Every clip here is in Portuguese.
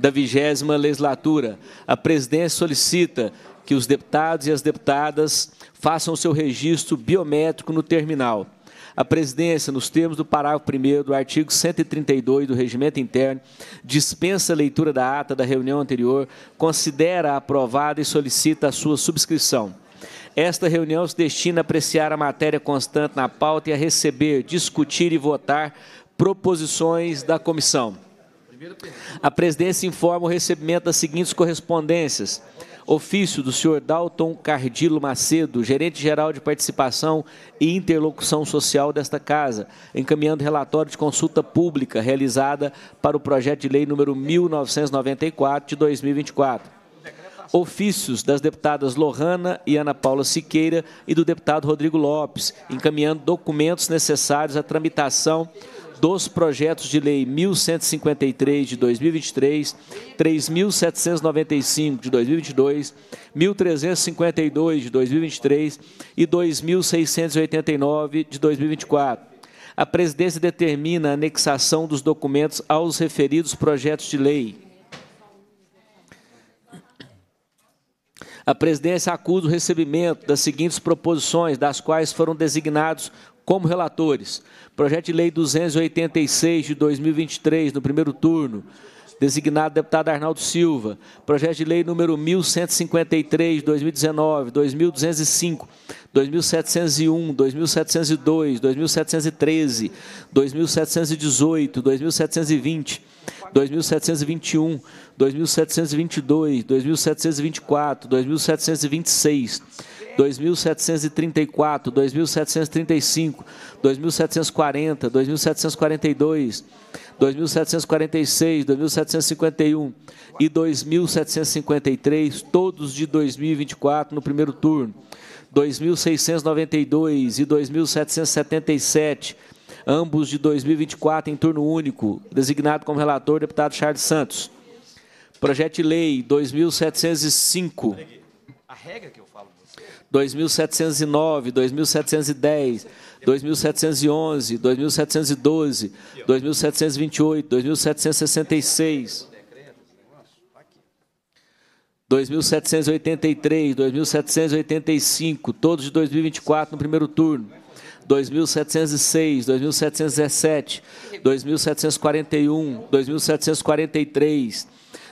da vigésima legislatura. A presidência solicita que os deputados e as deputadas façam o seu registro biométrico no terminal. A presidência, nos termos do parágrafo 1 do artigo 132 do Regimento Interno, dispensa a leitura da ata da reunião anterior, considera aprovada e solicita a sua subscrição. Esta reunião se destina a apreciar a matéria constante na pauta e a receber, discutir e votar proposições da comissão. A presidência informa o recebimento das seguintes correspondências. Ofício do senhor Dalton Cardilo Macedo, gerente-geral de participação e interlocução social desta Casa, encaminhando relatório de consulta pública realizada para o projeto de lei número 1994 de 2024 ofícios das deputadas Lohana e Ana Paula Siqueira e do deputado Rodrigo Lopes, encaminhando documentos necessários à tramitação dos projetos de lei 1153 de 2023, 3795 de 2022, 1352 de 2023 e 2689 de 2024. A presidência determina a anexação dos documentos aos referidos projetos de lei. A presidência acusa o recebimento das seguintes proposições, das quais foram designados como relatores, projeto de lei 286 de 2023, no primeiro turno, designado deputado Arnaldo Silva, projeto de lei número 1153 de 2019, 2205, 2701, 2702, 2713, 2718, 2720, 2721, 2722, 2724, 2726. 2.734, 2.735, 2.740, 2.742, 2.746, 2.751 e 2.753, todos de 2024 no primeiro turno. 2.692 e 2.777, ambos de 2024 em turno único, designado como relator deputado Charles Santos. Projeto de lei 2.705. A regra que eu 2.709, 2.710, 2.711, 2.712, 2.728, 2.766, 2.783, 2.785, todos de 2024 no primeiro turno. 2.706, 2.717, 2.741, 2.743,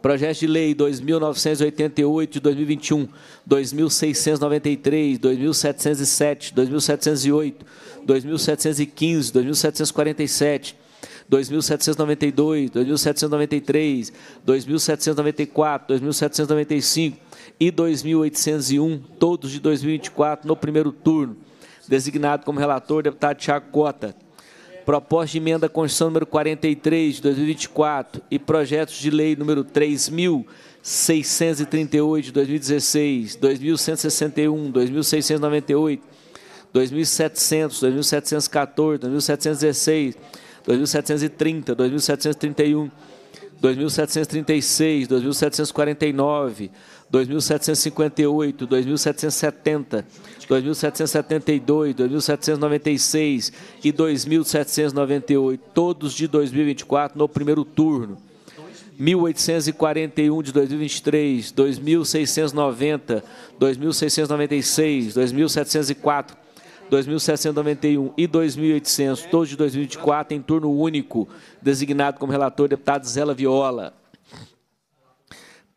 Projeto de Lei 2.988 de 2021, 2.693, 2.707, 2.708, 2.715, 2.747, 2.792, 2.793, 2.794, 2.795 e 2.801, todos de 2024, no primeiro turno. Designado como relator, deputado Tiago Cota proposta de emenda à Constituição número 43 de 2024 e projetos de lei número 3638 de 2016, 2161, 2698, 2700, 2714, 2716, 2730, 2731, 2736, 2749, 2758, 2770, 2.772, 2.796 e 2.798, todos de 2024 no primeiro turno. 1.841 de 2023, 2.690, 2.696, 2.704, 2.791 e 2.800, todos de 2024, em turno único, designado como relator deputado Zela Viola.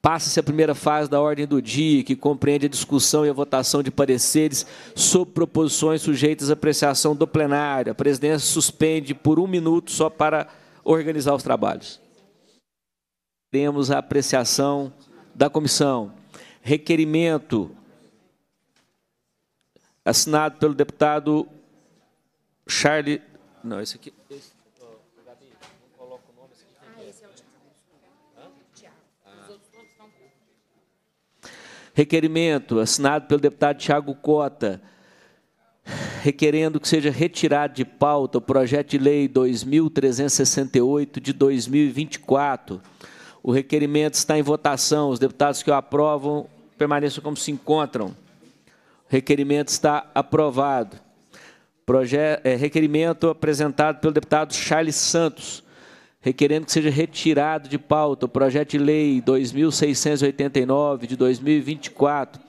Passa-se a primeira fase da ordem do dia, que compreende a discussão e a votação de pareceres sobre proposições sujeitas à apreciação do plenário. A presidência suspende por um minuto só para organizar os trabalhos. Temos a apreciação da comissão. Requerimento assinado pelo deputado Charles. Não, esse aqui. Esse. requerimento assinado pelo deputado Tiago Cota, requerendo que seja retirado de pauta o projeto de lei 2368 de 2024. O requerimento está em votação. Os deputados que o aprovam permaneçam como se encontram. O requerimento está aprovado. Proje é, requerimento apresentado pelo deputado Charles Santos, requerendo que seja retirado de pauta o projeto de lei 2689 de 2024,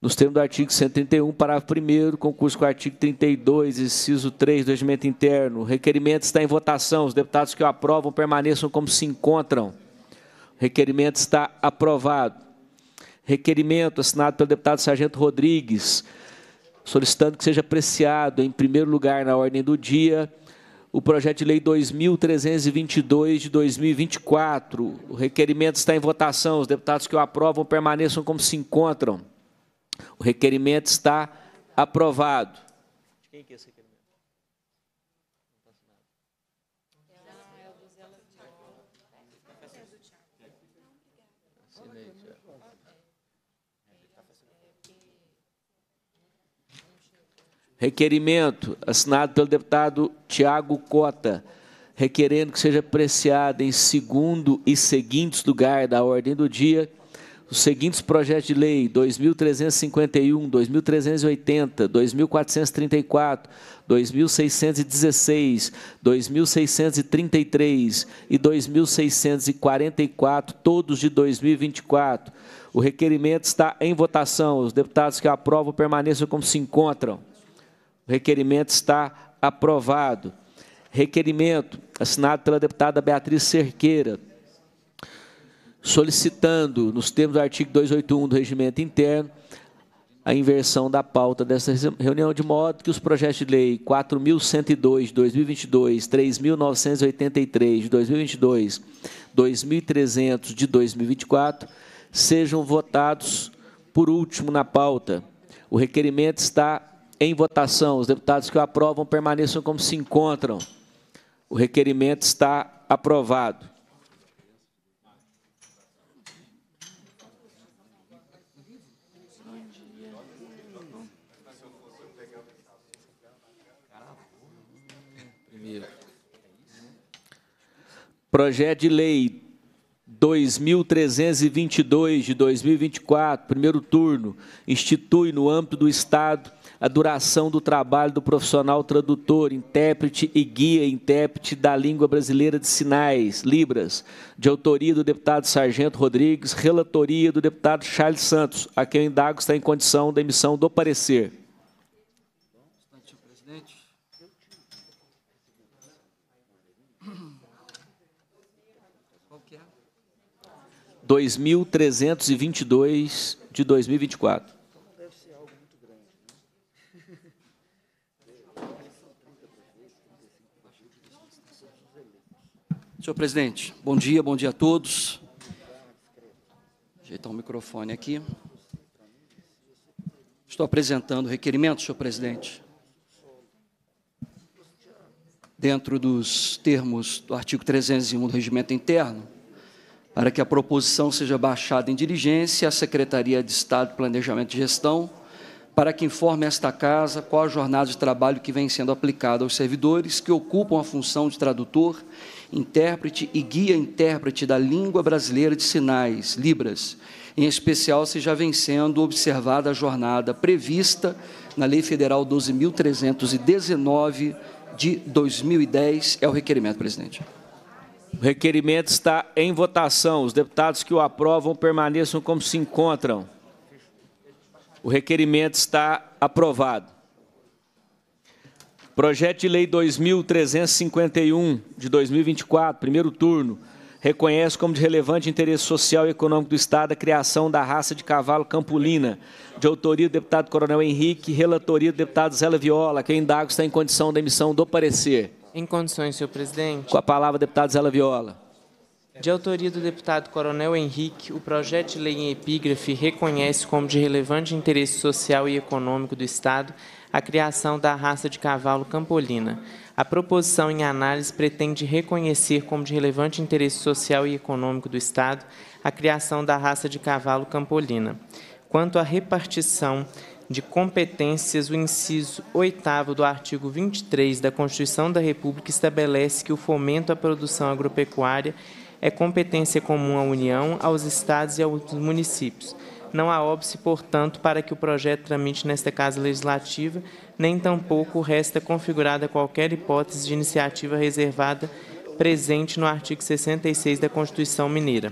nos termos do artigo 131, parágrafo 1 concurso com o artigo 32, inciso 3 do regimento interno. O requerimento está em votação. Os deputados que o aprovam permaneçam como se encontram. O requerimento está aprovado. Requerimento assinado pelo deputado Sargento Rodrigues, solicitando que seja apreciado, em primeiro lugar, na ordem do dia, o projeto de lei 2322 de 2024. O requerimento está em votação. Os deputados que o aprovam permaneçam como se encontram. O requerimento está aprovado. Requerimento assinado pelo deputado Tiago Cota, requerendo que seja apreciado em segundo e seguintes lugar da ordem do dia os seguintes projetos de lei 2351, 2380, 2434, 2616, 2633 e 2644, todos de 2024. O requerimento está em votação. Os deputados que aprovam permaneçam como se encontram. O requerimento está aprovado. Requerimento assinado pela deputada Beatriz Cerqueira, solicitando, nos termos do artigo 281 do Regimento Interno, a inversão da pauta desta reunião, de modo que os projetos de lei 4.102 de 2022, 3.983 de 2022, 2.300 de 2024 sejam votados por último na pauta. O requerimento está em votação, os deputados que o aprovam permaneçam como se encontram. O requerimento está aprovado. Projeto de Lei 2322 de 2024, primeiro turno, institui no âmbito do Estado a duração do trabalho do profissional tradutor, intérprete e guia intérprete da língua brasileira de sinais, Libras, de autoria do deputado Sargento Rodrigues, relatoria do deputado Charles Santos, a quem eu indago está em condição da emissão do parecer. 2322 de 2024. Senhor presidente, bom dia, bom dia a todos. Ajeitar o microfone aqui. Estou apresentando o requerimento, senhor presidente. Dentro dos termos do artigo 301 do regimento interno, para que a proposição seja baixada em diligência à Secretaria de Estado de Planejamento e Gestão, para que informe esta casa qual a jornada de trabalho que vem sendo aplicada aos servidores que ocupam a função de tradutor, intérprete e guia intérprete da língua brasileira de sinais, Libras, em especial se já vem sendo observada a jornada prevista na Lei Federal 12.319 de 2010. É o requerimento, presidente. O requerimento está em votação. Os deputados que o aprovam permaneçam como se encontram. O requerimento está aprovado. Projeto de Lei 2351 de 2024, primeiro turno, reconhece como de relevante interesse social e econômico do Estado a criação da raça de cavalo campolina, de autoria do deputado Coronel Henrique, relatoria do deputado Zé Viola, Quem indago está em condição da emissão do parecer. Em condições, senhor presidente. Com a palavra, deputado Zé Viola. De autoria do deputado Coronel Henrique, o projeto de lei em epígrafe reconhece como de relevante interesse social e econômico do Estado a criação da raça de cavalo campolina. A proposição em análise pretende reconhecer como de relevante interesse social e econômico do Estado a criação da raça de cavalo campolina. Quanto à repartição de competências, o inciso 8 do artigo 23 da Constituição da República estabelece que o fomento à produção agropecuária é competência comum à União, aos Estados e aos municípios. Não há óbice, portanto, para que o projeto tramite nesta Casa Legislativa, nem tampouco resta configurada qualquer hipótese de iniciativa reservada presente no artigo 66 da Constituição Mineira.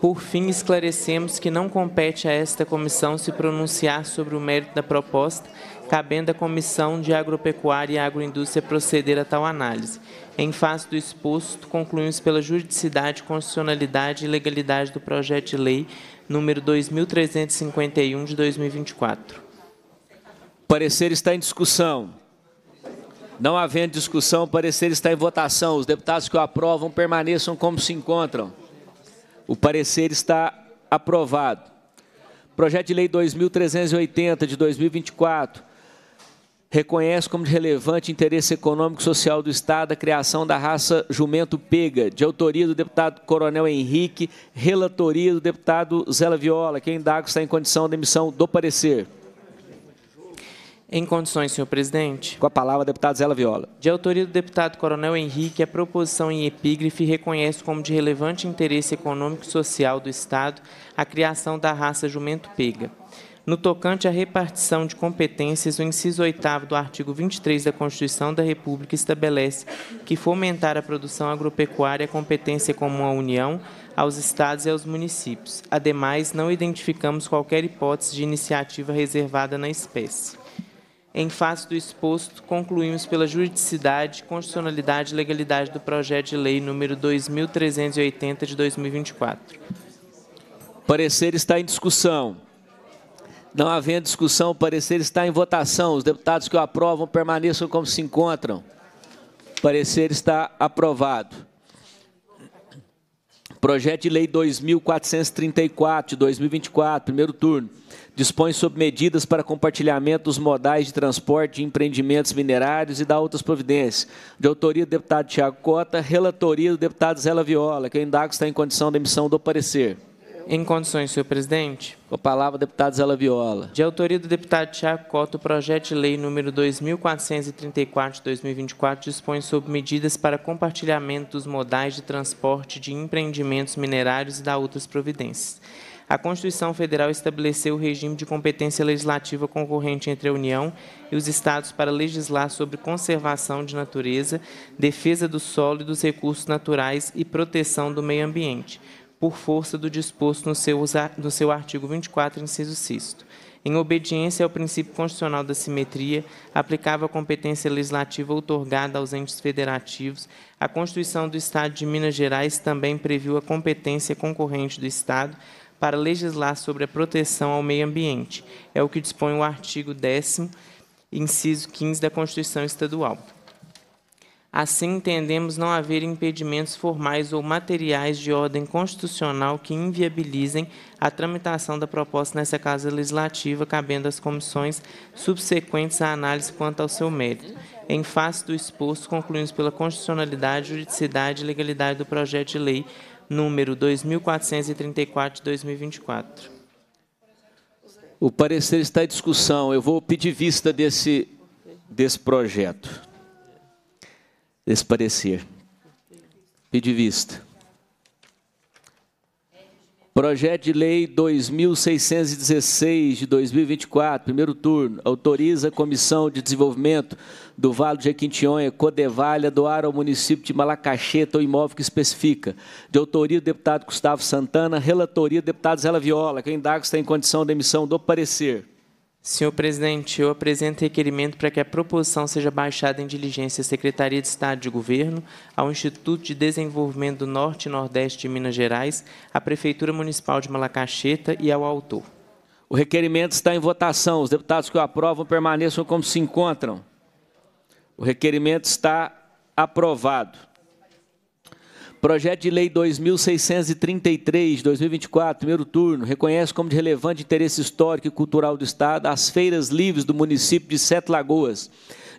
Por fim, esclarecemos que não compete a esta comissão se pronunciar sobre o mérito da proposta, cabendo à Comissão de Agropecuária e Agroindústria proceder a tal análise. Em face do exposto, concluímos pela juridicidade, constitucionalidade e legalidade do projeto de lei número 2351 de 2024. O parecer está em discussão. Não havendo discussão, o parecer está em votação. Os deputados que o aprovam permaneçam como se encontram. O parecer está aprovado. Projeto de Lei 2380 de 2024 reconhece como de relevante interesse econômico e social do Estado a criação da raça jumento pega, de autoria do deputado Coronel Henrique, relatoria do deputado Zela Viola, quem é indago está em condição de emissão do parecer. Em condições, senhor presidente. Com a palavra, deputado Zela Viola. De autoria do deputado Coronel Henrique, a proposição em epígrafe reconhece como de relevante interesse econômico e social do Estado a criação da raça jumento pega no tocante à repartição de competências, o inciso 8 do artigo 23 da Constituição da República estabelece que fomentar a produção agropecuária é competência comum à União, aos Estados e aos municípios. Ademais, não identificamos qualquer hipótese de iniciativa reservada na espécie. Em face do exposto, concluímos pela juridicidade, constitucionalidade e legalidade do projeto de lei número 2380 de 2024. Parecer está em discussão. Não havendo discussão, o parecer está em votação. Os deputados que o aprovam permaneçam como se encontram. O parecer está aprovado. Projeto de Lei 2434, de 2024, primeiro turno, dispõe sobre medidas para compartilhamento dos modais de transporte de empreendimentos minerários e dá outras providências. De autoria do deputado Tiago Cota, relatoria do deputado Zé Viola, que eu indago está em condição da emissão do parecer. Em condições, senhor presidente. Com a palavra, deputado Zela Viola. De autoria do deputado Tiago Cota, o projeto de lei número 2434 de 2024 dispõe sobre medidas para compartilhamento dos modais de transporte de empreendimentos minerários e da outras providências. A Constituição Federal estabeleceu o regime de competência legislativa concorrente entre a União e os Estados para legislar sobre conservação de natureza, defesa do solo e dos recursos naturais e proteção do meio ambiente por força do disposto no seu, no seu artigo 24, inciso 6 em obediência ao princípio constitucional da simetria, aplicava a competência legislativa outorgada aos entes federativos. A Constituição do Estado de Minas Gerais também previu a competência concorrente do Estado para legislar sobre a proteção ao meio ambiente. É o que dispõe o artigo 10 inciso 15 da Constituição Estadual. Assim, entendemos não haver impedimentos formais ou materiais de ordem constitucional que inviabilizem a tramitação da proposta nessa Casa Legislativa, cabendo às comissões subsequentes à análise quanto ao seu mérito. Em face do exposto, concluímos pela constitucionalidade, juridicidade e legalidade do projeto de lei número 2434 de 2024. O parecer está em discussão. Eu vou pedir vista desse, desse projeto desse parecer. Pedi vista. Projeto de Lei 2616 de 2024, primeiro turno, autoriza a Comissão de Desenvolvimento do Vale de Jequitinhonha, Codevalha, doar ao município de Malacacheta o imóvel que especifica. De autoria do deputado Gustavo Santana, relatoria do deputado Zela Viola. Quem dá que está em condição de emissão do parecer. Senhor presidente, eu apresento requerimento para que a proposição seja baixada em diligência à Secretaria de Estado de Governo, ao Instituto de Desenvolvimento do Norte e Nordeste de Minas Gerais, à Prefeitura Municipal de Malacacheta e ao autor. O requerimento está em votação. Os deputados que o aprovam permaneçam como se encontram. O requerimento está aprovado. Projeto de Lei 2633, 2024, primeiro turno, reconhece como de relevante interesse histórico e cultural do Estado as feiras livres do município de Sete Lagoas.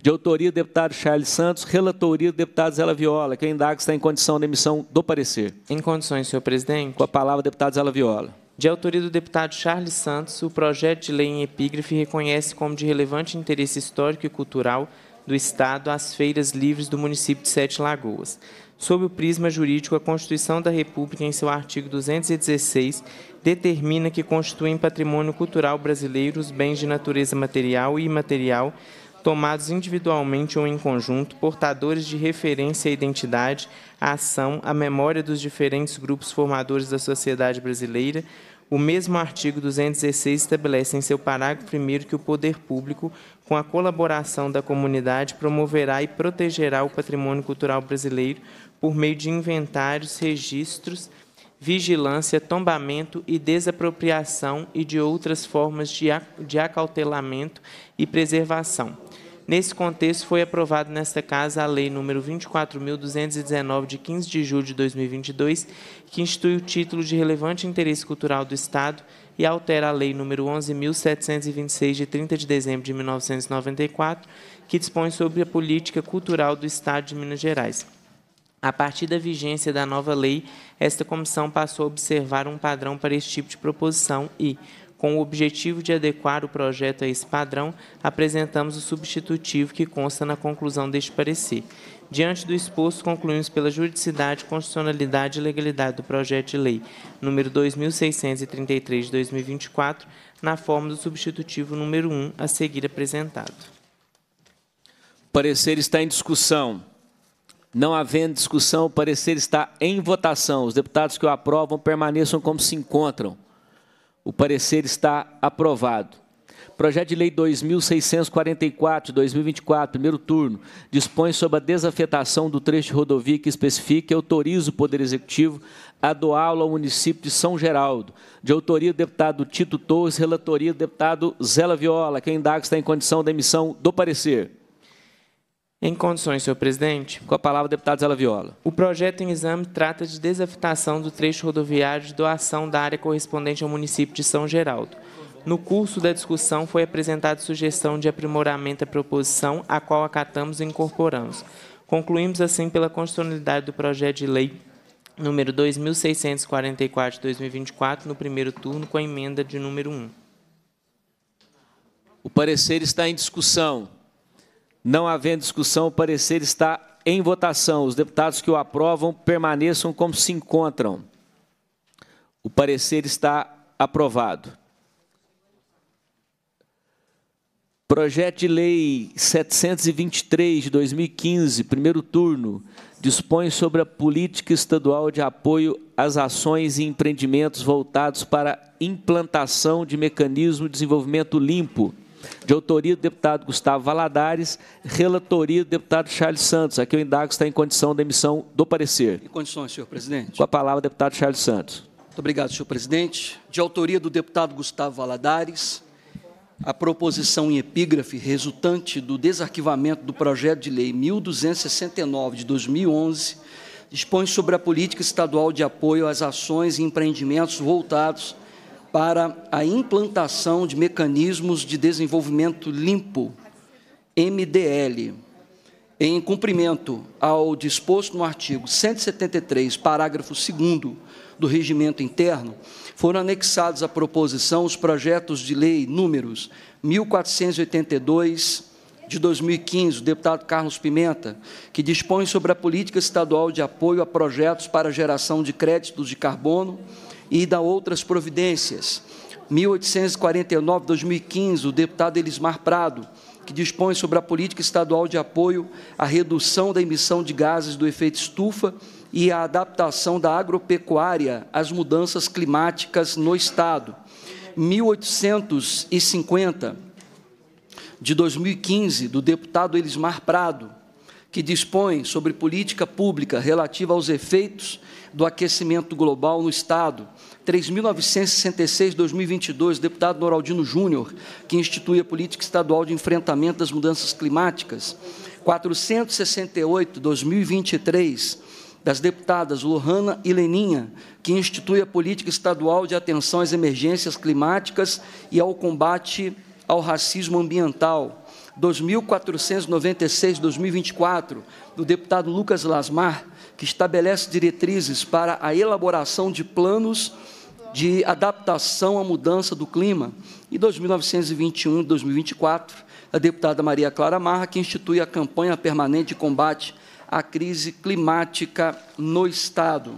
De autoria do deputado Charles Santos, relatoria do deputado Zela Viola. Quem dá que está em condição de emissão do parecer? Em condições, senhor presidente. Com a palavra, deputado Zela Viola. De autoria do deputado Charles Santos, o projeto de lei em epígrafe reconhece como de relevante interesse histórico e cultural do Estado as feiras livres do município de Sete Lagoas sob o prisma jurídico, a Constituição da República, em seu artigo 216, determina que constituem patrimônio cultural brasileiro os bens de natureza material e imaterial tomados individualmente ou em conjunto, portadores de referência à identidade, à ação, à memória dos diferentes grupos formadores da sociedade brasileira. O mesmo artigo 216 estabelece em seu parágrafo 1 que o poder público, com a colaboração da comunidade, promoverá e protegerá o patrimônio cultural brasileiro, por meio de inventários, registros, vigilância, tombamento e desapropriação e de outras formas de acautelamento e preservação. Nesse contexto, foi aprovado nesta Casa a Lei Número 24.219, de 15 de julho de 2022, que institui o título de relevante interesse cultural do Estado e altera a Lei Número 11.726, de 30 de dezembro de 1994, que dispõe sobre a política cultural do Estado de Minas Gerais. A partir da vigência da nova lei, esta comissão passou a observar um padrão para esse tipo de proposição e, com o objetivo de adequar o projeto a esse padrão, apresentamos o substitutivo que consta na conclusão deste parecer. Diante do exposto, concluímos pela juridicidade, constitucionalidade e legalidade do projeto de lei número 2633 de 2024, na forma do substitutivo número 1 a seguir apresentado. O parecer está em discussão. Não havendo discussão, o parecer está em votação. Os deputados que o aprovam permaneçam como se encontram. O parecer está aprovado. Projeto de Lei 2644 2024, primeiro turno, dispõe sobre a desafetação do trecho de rodovia que especifica e autoriza o Poder Executivo a doá-lo ao município de São Geraldo. De autoria do deputado Tito Torres, relatoria do deputado Zela Viola, quem indaga está em condição da emissão do parecer. Em condições, senhor presidente, com a palavra deputado Zela Viola. O projeto em exame trata de desafetação do trecho rodoviário de doação da área correspondente ao município de São Geraldo. No curso da discussão foi apresentada sugestão de aprimoramento à proposição, a qual acatamos e incorporamos. Concluímos assim pela constitucionalidade do projeto de lei número 2644 de 2024 no primeiro turno com a emenda de número 1. O parecer está em discussão. Não havendo discussão, o parecer está em votação. Os deputados que o aprovam permaneçam como se encontram. O parecer está aprovado. Projeto de Lei 723 de 2015, primeiro turno, dispõe sobre a política estadual de apoio às ações e empreendimentos voltados para implantação de mecanismo de desenvolvimento limpo de autoria do deputado Gustavo Valadares, relatoria do deputado Charles Santos. Aqui eu indago se está em condição da emissão do parecer. Em condições, senhor presidente. Com a palavra, deputado Charles Santos. Muito obrigado, senhor presidente. De autoria do deputado Gustavo Valadares, a proposição em epígrafe resultante do desarquivamento do projeto de lei 1269 de 2011 dispõe sobre a política estadual de apoio às ações e empreendimentos voltados para a implantação de mecanismos de desenvolvimento limpo, MDL, em cumprimento ao disposto no artigo 173, parágrafo 2 do regimento interno, foram anexados à proposição os projetos de lei números 1482 de 2015, o deputado Carlos Pimenta, que dispõe sobre a política estadual de apoio a projetos para geração de créditos de carbono e da outras providências. 1849-2015, o deputado Elismar Prado, que dispõe sobre a política estadual de apoio à redução da emissão de gases do efeito estufa e à adaptação da agropecuária às mudanças climáticas no Estado. 1850, de 2015, do deputado Elismar Prado, que dispõe sobre política pública relativa aos efeitos do aquecimento global no Estado, 3.966-2022, deputado Noraldino Júnior, que institui a política estadual de enfrentamento das mudanças climáticas, 468-2023, das deputadas Lohana e Leninha, que institui a política estadual de atenção às emergências climáticas e ao combate ao racismo ambiental, 2496-2024, do deputado Lucas Lasmar, que estabelece diretrizes para a elaboração de planos de adaptação à mudança do clima, e 2921-2024, da deputada Maria Clara Marra, que institui a campanha permanente de combate à crise climática no Estado.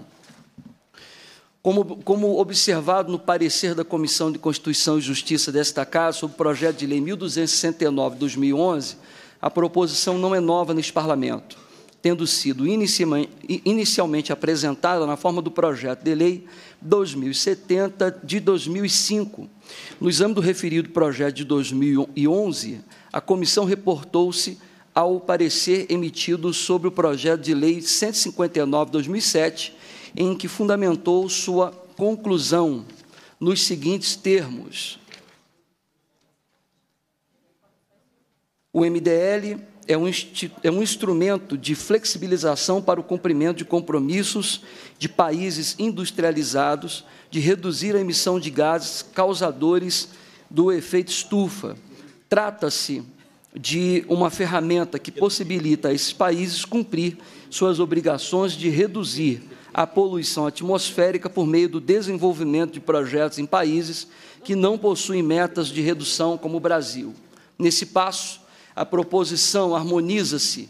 Como, como observado no parecer da Comissão de Constituição e Justiça desta Casa sobre o projeto de lei 1269-2011, a proposição não é nova neste Parlamento, tendo sido inicialmente apresentada na forma do projeto de lei 2070 de 2005. No exame do referido projeto de 2011, a comissão reportou-se ao parecer emitido sobre o projeto de lei 159/2007 em que fundamentou sua conclusão nos seguintes termos: O MDL é, é um, instrumento de flexibilização para o cumprimento de compromissos de países industrializados de reduzir a emissão de gases causadores do efeito estufa. Trata-se de uma ferramenta que possibilita a esses países cumprir suas obrigações de reduzir à poluição atmosférica por meio do desenvolvimento de projetos em países que não possuem metas de redução, como o Brasil. Nesse passo, a proposição harmoniza-se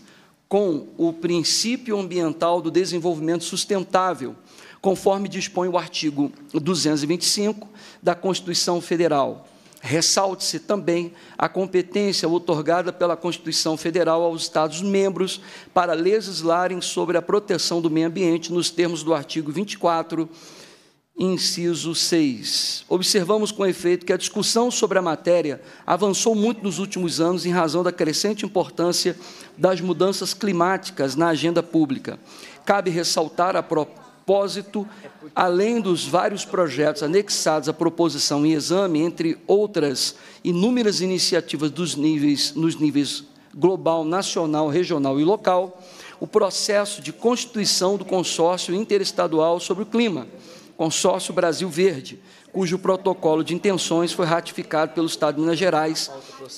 com o princípio ambiental do desenvolvimento sustentável, conforme dispõe o artigo 225 da Constituição Federal. Ressalte-se também a competência otorgada pela Constituição Federal aos Estados-membros para legislarem sobre a proteção do meio ambiente nos termos do artigo 24, inciso 6. Observamos com efeito que a discussão sobre a matéria avançou muito nos últimos anos em razão da crescente importância das mudanças climáticas na agenda pública. Cabe ressaltar a proposta propósito, além dos vários projetos anexados à proposição em exame, entre outras inúmeras iniciativas dos níveis, nos níveis global, nacional, regional e local, o processo de constituição do consórcio interestadual sobre o clima, Consórcio Brasil Verde, cujo protocolo de intenções foi ratificado pelo Estado de Minas Gerais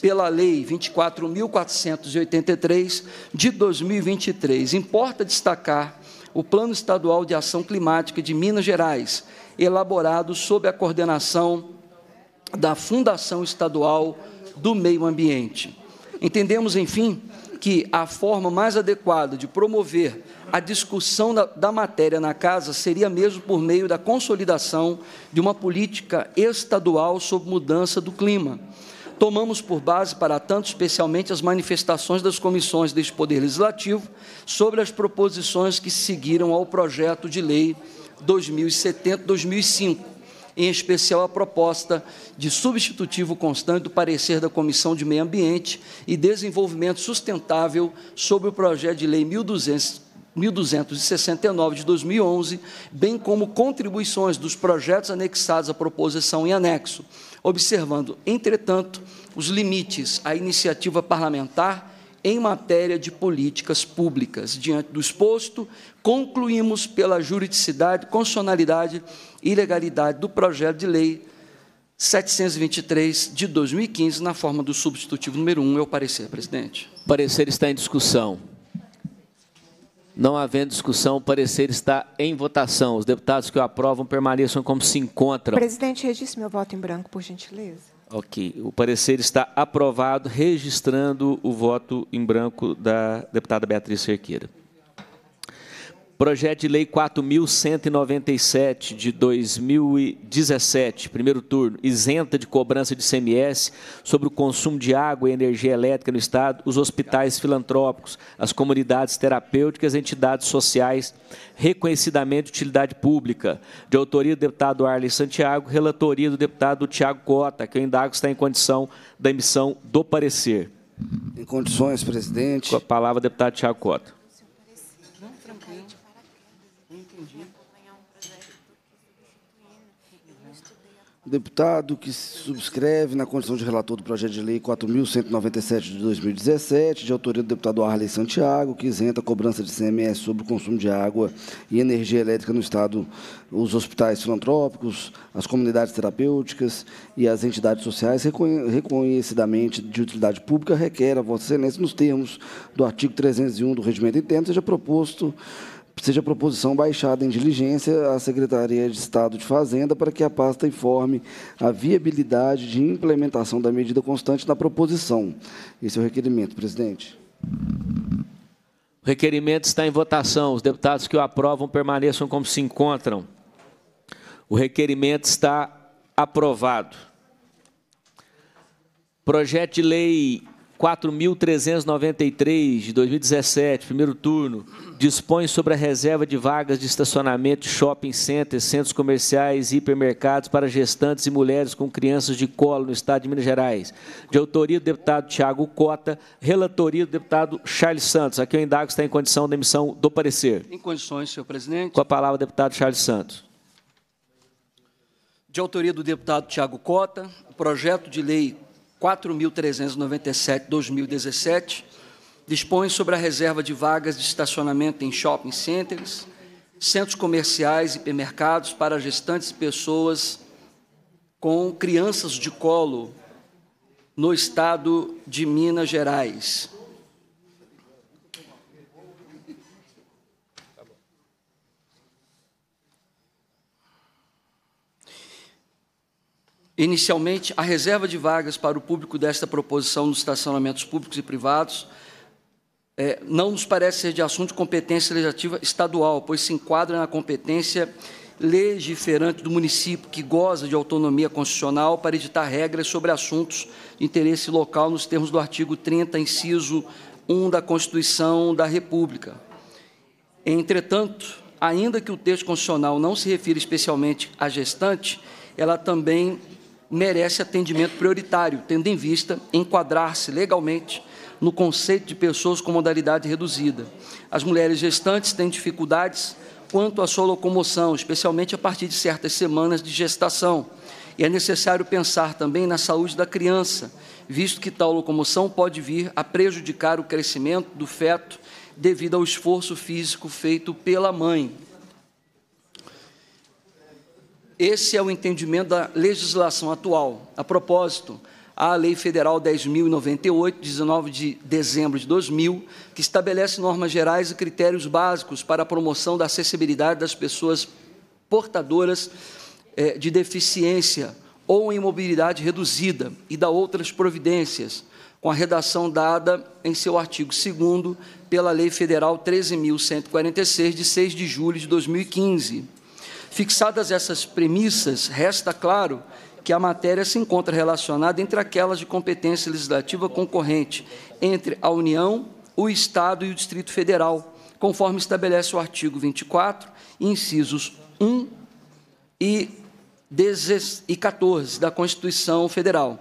pela Lei 24.483 de 2023. Importa destacar o Plano Estadual de Ação Climática de Minas Gerais, elaborado sob a coordenação da Fundação Estadual do Meio Ambiente. Entendemos, enfim, que a forma mais adequada de promover a discussão da, da, matéria na casa seria mesmo por meio da consolidação de uma política estadual sobre mudança do clima, tomamos por base, para tanto, especialmente as manifestações das comissões deste Poder Legislativo sobre as proposições que seguiram ao projeto de lei 2070-2005, em especial a proposta de substitutivo constante do parecer da Comissão de Meio Ambiente e Desenvolvimento Sustentável sobre o projeto de lei 1200 1269 de 2011, bem como contribuições dos projetos anexados à proposição em anexo, observando, entretanto, os limites à iniciativa parlamentar em matéria de políticas públicas. Diante do exposto, concluímos pela juridicidade, constitucionalidade e legalidade do projeto de lei 723 de 2015, na forma do substitutivo número 1, é o parecer, presidente. O parecer está em discussão. Não havendo discussão, o parecer está em votação. Os deputados que o aprovam permaneçam como se encontram. Presidente, registre meu voto em branco, por gentileza. Ok. O parecer está aprovado, registrando o voto em branco da deputada Beatriz Cerqueira. Projeto de Lei 4.197 de 2017, primeiro turno, isenta de cobrança de CMS sobre o consumo de água e energia elétrica no Estado, os hospitais filantrópicos, as comunidades terapêuticas e entidades sociais, reconhecidamente de utilidade pública. De autoria do deputado Arley Santiago, relatoria do deputado Tiago Cota, que eu indago está em condição da emissão do parecer. Em condições, presidente. Com a palavra, deputado Tiago Cota. deputado que subscreve na condição de relator do projeto de lei 4.197 de 2017, de autoria do deputado Arley Santiago, que isenta a cobrança de CMS sobre o consumo de água e energia elétrica no Estado, os hospitais filantrópicos, as comunidades terapêuticas e as entidades sociais reconhecidamente de utilidade pública requer a Vossa Excelência nos termos do artigo 301 do Regimento Interno, seja proposto seja proposição baixada em diligência à Secretaria de Estado de Fazenda para que a pasta informe a viabilidade de implementação da medida constante na proposição. Esse é o requerimento, presidente. O requerimento está em votação. Os deputados que o aprovam permaneçam como se encontram. O requerimento está aprovado. Projeto de lei 4.393 de 2017, primeiro turno, dispõe sobre a reserva de vagas de estacionamento shopping centers, centros comerciais e hipermercados para gestantes e mulheres com crianças de colo no Estado de Minas Gerais. De autoria do deputado Tiago Cota, relatoria do deputado Charles Santos. Aqui eu indago se está em condição da emissão do parecer. Em condições, senhor presidente. Com a palavra, deputado Charles Santos. De autoria do deputado Tiago Cota, o projeto de lei 4.397, 2017, dispõe sobre a reserva de vagas de estacionamento em shopping centers, centros comerciais e hipermercados para gestantes e pessoas com crianças de colo no estado de Minas Gerais. Inicialmente, a reserva de vagas para o público desta proposição nos estacionamentos públicos e privados é, não nos parece ser de assunto de competência legislativa estadual, pois se enquadra na competência legiferante do município, que goza de autonomia constitucional para editar regras sobre assuntos de interesse local nos termos do artigo 30, inciso 1 da Constituição da República. Entretanto, ainda que o texto constitucional não se refira especialmente à gestante, ela também merece atendimento prioritário, tendo em vista enquadrar-se legalmente no conceito de pessoas com modalidade reduzida. As mulheres gestantes têm dificuldades quanto à sua locomoção, especialmente a partir de certas semanas de gestação. E é necessário pensar também na saúde da criança, visto que tal locomoção pode vir a prejudicar o crescimento do feto devido ao esforço físico feito pela mãe. Esse é o entendimento da legislação atual. A propósito, há a Lei Federal 10.098, 19 de dezembro de 2000, que estabelece normas gerais e critérios básicos para a promoção da acessibilidade das pessoas portadoras eh, de deficiência ou em mobilidade reduzida e da outras providências, com a redação dada em seu artigo 2 pela Lei Federal 13.146, de 6 de julho de 2015 Fixadas essas premissas, resta claro que a matéria se encontra relacionada entre aquelas de competência legislativa concorrente entre a União, o Estado e o Distrito Federal, conforme estabelece o artigo 24, incisos 1 e 14 da Constituição Federal.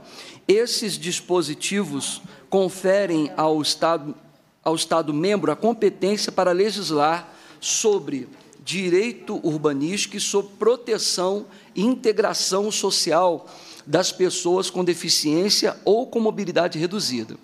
Esses dispositivos conferem ao Estado, ao Estado membro a competência para legislar sobre direito urbanístico e sobre proteção e integração social das pessoas com deficiência ou com mobilidade reduzida.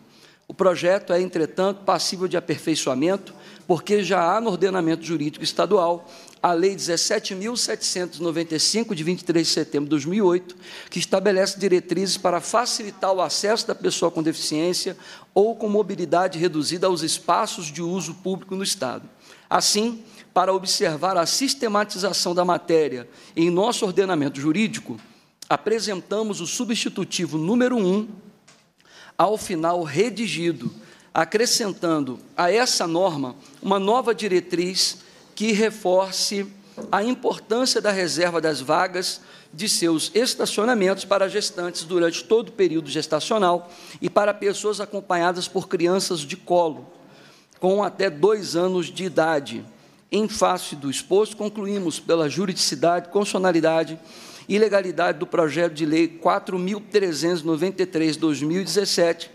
O projeto é, entretanto, passível de aperfeiçoamento, porque já há no ordenamento jurídico estadual a Lei 17.795, de 23 de setembro de 2008, que estabelece diretrizes para facilitar o acesso da pessoa com deficiência ou com mobilidade reduzida aos espaços de uso público no Estado. Assim, para observar a sistematização da matéria em nosso ordenamento jurídico, apresentamos o substitutivo número 1 ao final redigido, acrescentando a essa norma uma nova diretriz que reforce a importância da reserva das vagas de seus estacionamentos para gestantes durante todo o período gestacional e para pessoas acompanhadas por crianças de colo, com até dois anos de idade, em face do exposto, concluímos pela juridicidade, constitucionalidade e legalidade do projeto de lei 4.393-2017,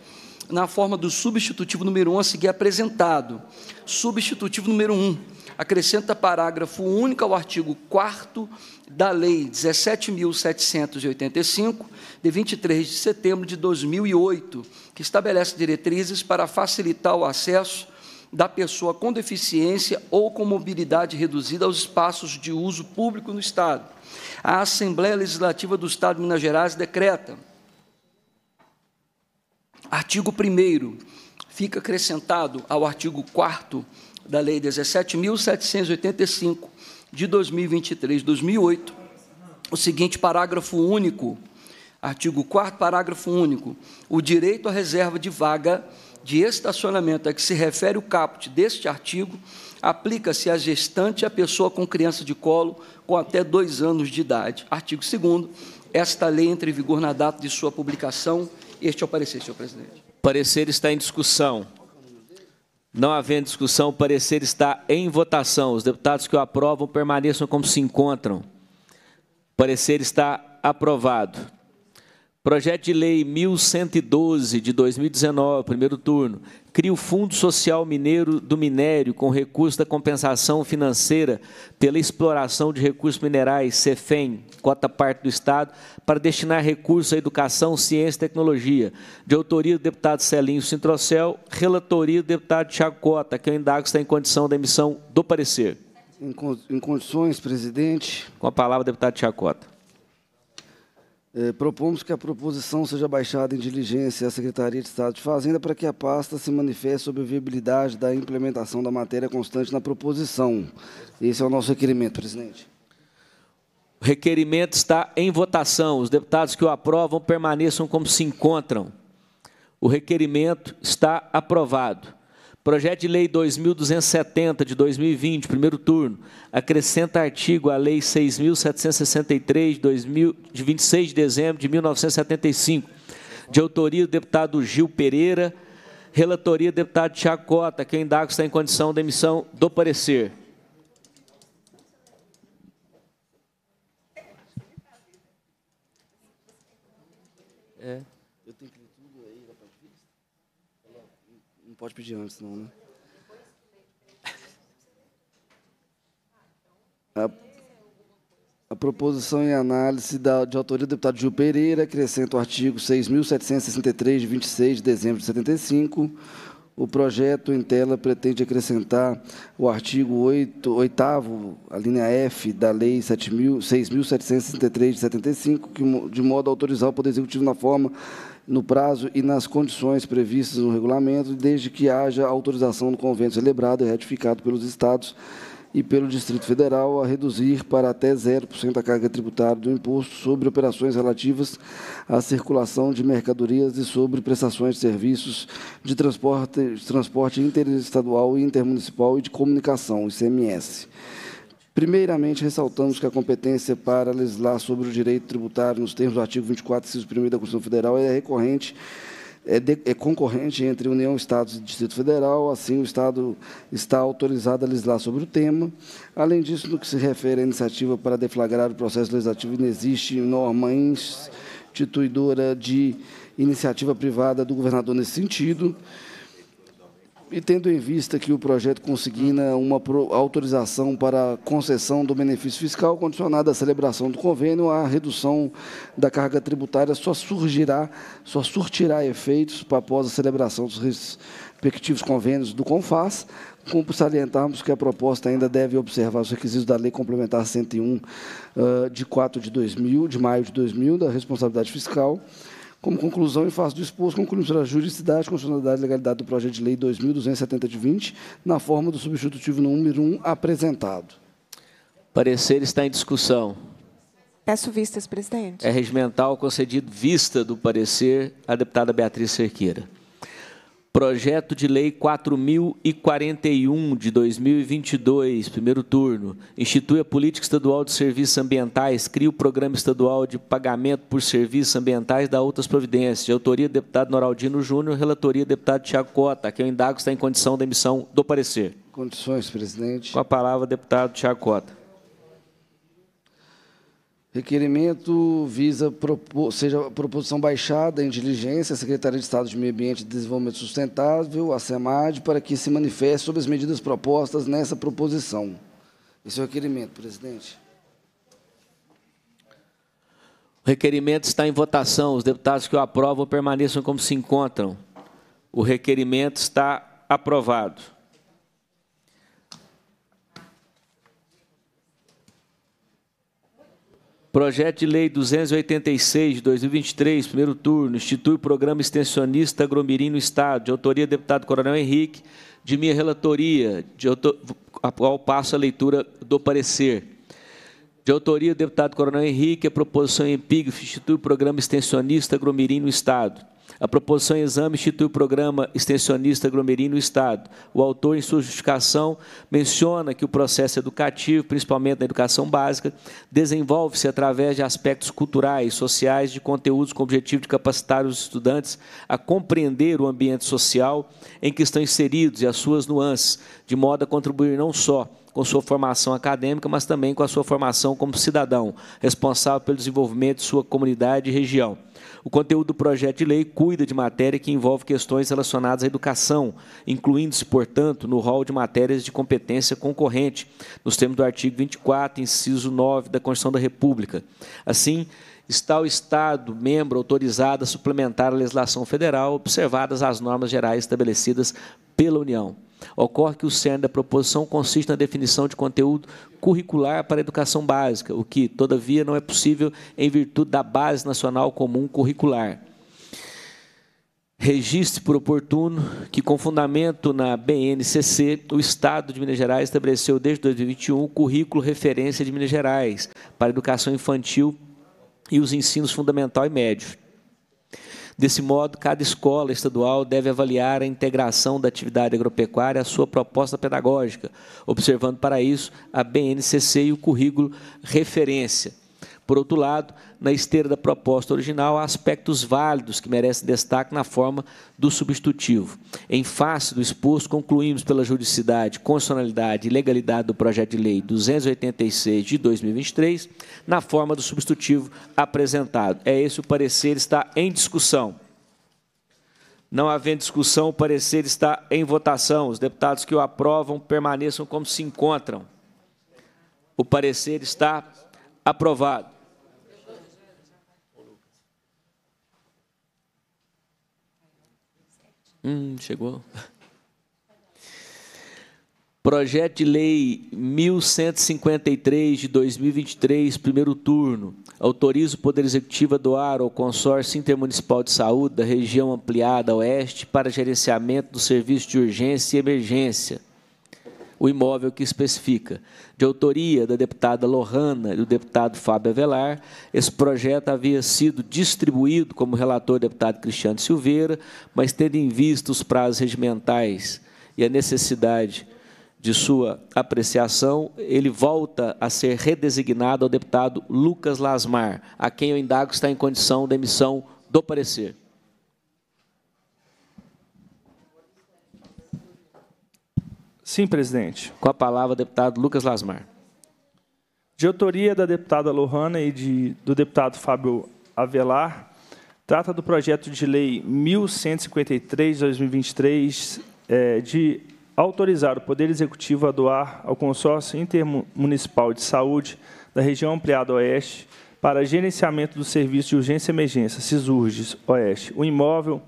na forma do substitutivo número 1 a seguir apresentado. Substitutivo número 1 acrescenta parágrafo único ao artigo 4 da Lei 17.785, de 23 de setembro de 2008, que estabelece diretrizes para facilitar o acesso da pessoa com deficiência ou com mobilidade reduzida aos espaços de uso público no Estado. A Assembleia Legislativa do Estado de Minas Gerais decreta. Artigo 1 fica acrescentado ao artigo 4 da Lei 17.785 de 2023, 2008, o seguinte parágrafo único. Artigo 4 parágrafo único. O direito à reserva de vaga de estacionamento a que se refere o caput deste artigo aplica-se à gestante e à pessoa com criança de colo com até dois anos de idade. Artigo 2 Esta lei entra em vigor na data de sua publicação. Este é o parecer, senhor presidente. O parecer está em discussão. Não havendo discussão, o parecer está em votação. Os deputados que o aprovam permaneçam como se encontram. O parecer está aprovado. Projeto de Lei 1112 de 2019, primeiro turno, cria o Fundo Social Mineiro do Minério com recurso da compensação financeira pela exploração de recursos minerais, CEFEM, cota parte do Estado, para destinar recursos à educação, ciência e tecnologia, de autoria do deputado Celinho Sintrocel, relatoria do deputado Tiago Cota, que eu é indago está em condição da emissão do parecer. Em, condições, presidente. Com a palavra, deputado Tiago Cota eh, propomos que a proposição seja baixada em diligência à Secretaria de Estado de Fazenda para que a pasta se manifeste sobre a viabilidade da implementação da matéria constante na proposição. Esse é o nosso requerimento, presidente. O requerimento está em votação. Os deputados que o aprovam permaneçam como se encontram. O requerimento está aprovado. Projeto de Lei 2270 de 2020, primeiro turno, acrescenta artigo à Lei 6763 de, 26 de dezembro de 1975, de autoria do deputado Gil Pereira, relatoria do deputado Tiago Cota, que o que está em condição de emissão do parecer. pode pedir antes, não, né? A, a proposição em análise da, de autoria do deputado Gil Pereira acrescenta o artigo 6.763, de 26 de dezembro de 75. O projeto em tela pretende acrescentar o artigo 8, 8 a linha F, da Lei 6.763, de 75, que, de modo a autorizar o Poder Executivo, na forma no prazo e nas condições previstas no regulamento, desde que haja autorização do convênio celebrado e ratificado pelos Estados e pelo Distrito Federal a reduzir para até 0% a carga tributária do imposto sobre operações relativas à circulação de mercadorias e sobre prestações de serviços de transporte, de transporte interestadual intermunicipal e de comunicação, ICMS. Primeiramente, ressaltamos que a competência para legislar sobre o direito tributário nos termos do artigo 24, inciso 1 da Constituição Federal é recorrente é, de, é, concorrente entre União, Estados e Distrito Federal, assim o Estado está autorizado a legislar sobre o tema. Além disso, no que se refere à iniciativa para deflagrar o processo legislativo, não existe norma instituidora de iniciativa privada do governador nesse sentido. E tendo em vista que o projeto consigna uma autorização para concessão do benefício fiscal condicionada à celebração do convênio, a redução da carga tributária só surgirá, só surtirá efeitos após a celebração dos respectivos convênios do CONFAS, Cumpre salientarmos que a proposta ainda deve observar os requisitos da Lei Complementar 101, de 4 de 2000, de maio de 2000, da responsabilidade fiscal, como conclusão, e faço do exposto, concluímos pela juridicidade, constitucionalidade e legalidade do projeto de lei 2270 de 20, na forma do substitutivo número 1 apresentado. Parecer está em discussão. Peço vistas, presidente. É regimental concedido vista do parecer à deputada Beatriz Cerqueira. Projeto de Lei 4041 de 2022, primeiro turno, institui a Política Estadual de Serviços Ambientais, cria o Programa Estadual de Pagamento por Serviços Ambientais da outras providências, de autoria deputado Noraldino Júnior, relatoria deputado Tiago Cota, que é o indago está em condição da emissão do parecer. Condições, presidente. Com a palavra, deputado Tiago Cota. Requerimento visa propor, seja proposição baixada em diligência à Secretaria de Estado de Meio Ambiente e Desenvolvimento Sustentável, a SEMAD, para que se manifeste sobre as medidas propostas nessa proposição. Esse é o requerimento, presidente. O requerimento está em votação. Os deputados que o aprovam permaneçam como se encontram. O requerimento está aprovado. Projeto de Lei 286 de 2023, primeiro turno, institui o Programa Extensionista Agromirim no Estado, de autoria do deputado Coronel Henrique, de minha relatoria, de autor... a qual passo a leitura do parecer. De autoria do deputado Coronel Henrique, a proposição é em PIG institui o Programa Extensionista Agromirim no Estado. A proposição em exame institui o programa extensionista Gromery no Estado. O autor, em sua justificação, menciona que o processo educativo, principalmente na educação básica, desenvolve-se através de aspectos culturais, sociais, de conteúdos com o objetivo de capacitar os estudantes a compreender o ambiente social em que estão inseridos e as suas nuances, de modo a contribuir não só com sua formação acadêmica, mas também com a sua formação como cidadão, responsável pelo desenvolvimento de sua comunidade e região. O conteúdo do projeto de lei cuida de matéria que envolve questões relacionadas à educação, incluindo-se, portanto, no rol de matérias de competência concorrente, nos termos do artigo 24, inciso 9 da Constituição da República. Assim, está o Estado membro autorizado a suplementar a legislação federal, observadas as normas gerais estabelecidas pela União. Ocorre que o cerne da proposição consiste na definição de conteúdo curricular para a educação básica, o que, todavia, não é possível em virtude da Base Nacional Comum Curricular. Registre por oportuno que, com fundamento na BNCC, o Estado de Minas Gerais estabeleceu desde 2021 o currículo referência de Minas Gerais para a educação infantil e os ensinos fundamental e médio. Desse modo, cada escola estadual deve avaliar a integração da atividade agropecuária à sua proposta pedagógica, observando para isso a BNCC e o currículo referência. Por outro lado, na esteira da proposta original, há aspectos válidos que merecem destaque na forma do substitutivo. Em face do exposto, concluímos pela juridicidade, constitucionalidade e legalidade do projeto de lei 286 de 2023, na forma do substitutivo apresentado. É esse o parecer, está em discussão. Não havendo discussão, o parecer está em votação. Os deputados que o aprovam permaneçam como se encontram. O parecer está aprovado. Hum, chegou. Projeto de Lei 1153 de 2023, primeiro turno. Autoriza o Poder Executivo a doar ao Consórcio Intermunicipal de Saúde da região ampliada oeste para gerenciamento do serviço de urgência e emergência o imóvel que especifica. De autoria da deputada Lohana e do deputado Fábio Avelar, esse projeto havia sido distribuído como relator deputado Cristiano Silveira, mas tendo em vista os prazos regimentais e a necessidade de sua apreciação, ele volta a ser redesignado ao deputado Lucas Lasmar, a quem eu indago está em condição de emissão do parecer. Sim, presidente. Com a palavra, deputado Lucas Lasmar. De autoria da deputada Lohana e de, do deputado Fábio Avelar, trata do projeto de lei 1153-2023 é, de autorizar o Poder Executivo a doar ao Consórcio Intermunicipal de Saúde da região ampliada Oeste para gerenciamento do Serviço de Urgência e Emergência, SISURGES Oeste, o imóvel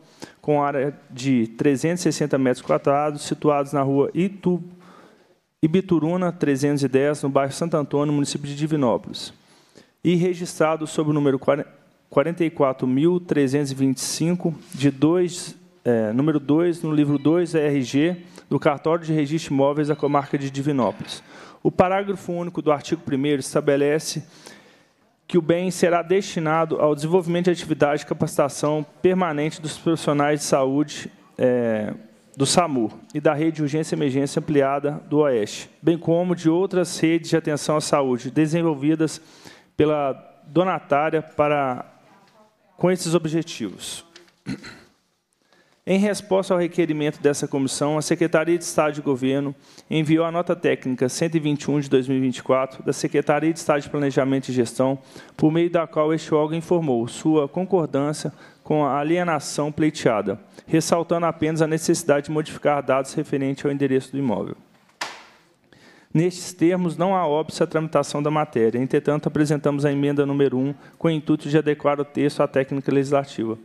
com área de 360 metros quadrados, situados na rua Itu, Ibituruna 310, no bairro Santo Antônio, município de Divinópolis, e registrado sob o número 44.325, de dois é, número 2, no livro 2 RG, do Cartório de Registro de Imóveis da Comarca de Divinópolis. O parágrafo único do artigo 1 estabelece que o bem será destinado ao desenvolvimento de atividade e capacitação permanente dos profissionais de saúde é, do SAMU e da rede de urgência e emergência ampliada do Oeste, bem como de outras redes de atenção à saúde desenvolvidas pela donatária para com esses objetivos. Em resposta ao requerimento dessa comissão, a Secretaria de Estado de Governo enviou a nota técnica 121 de 2024 da Secretaria de Estado de Planejamento e Gestão, por meio da qual este órgão informou sua concordância com a alienação pleiteada, ressaltando apenas a necessidade de modificar dados referentes ao endereço do imóvel. Nestes termos, não há óbvio à tramitação da matéria. Entretanto, apresentamos a emenda número 1 com o intuito de adequar o texto à técnica legislativa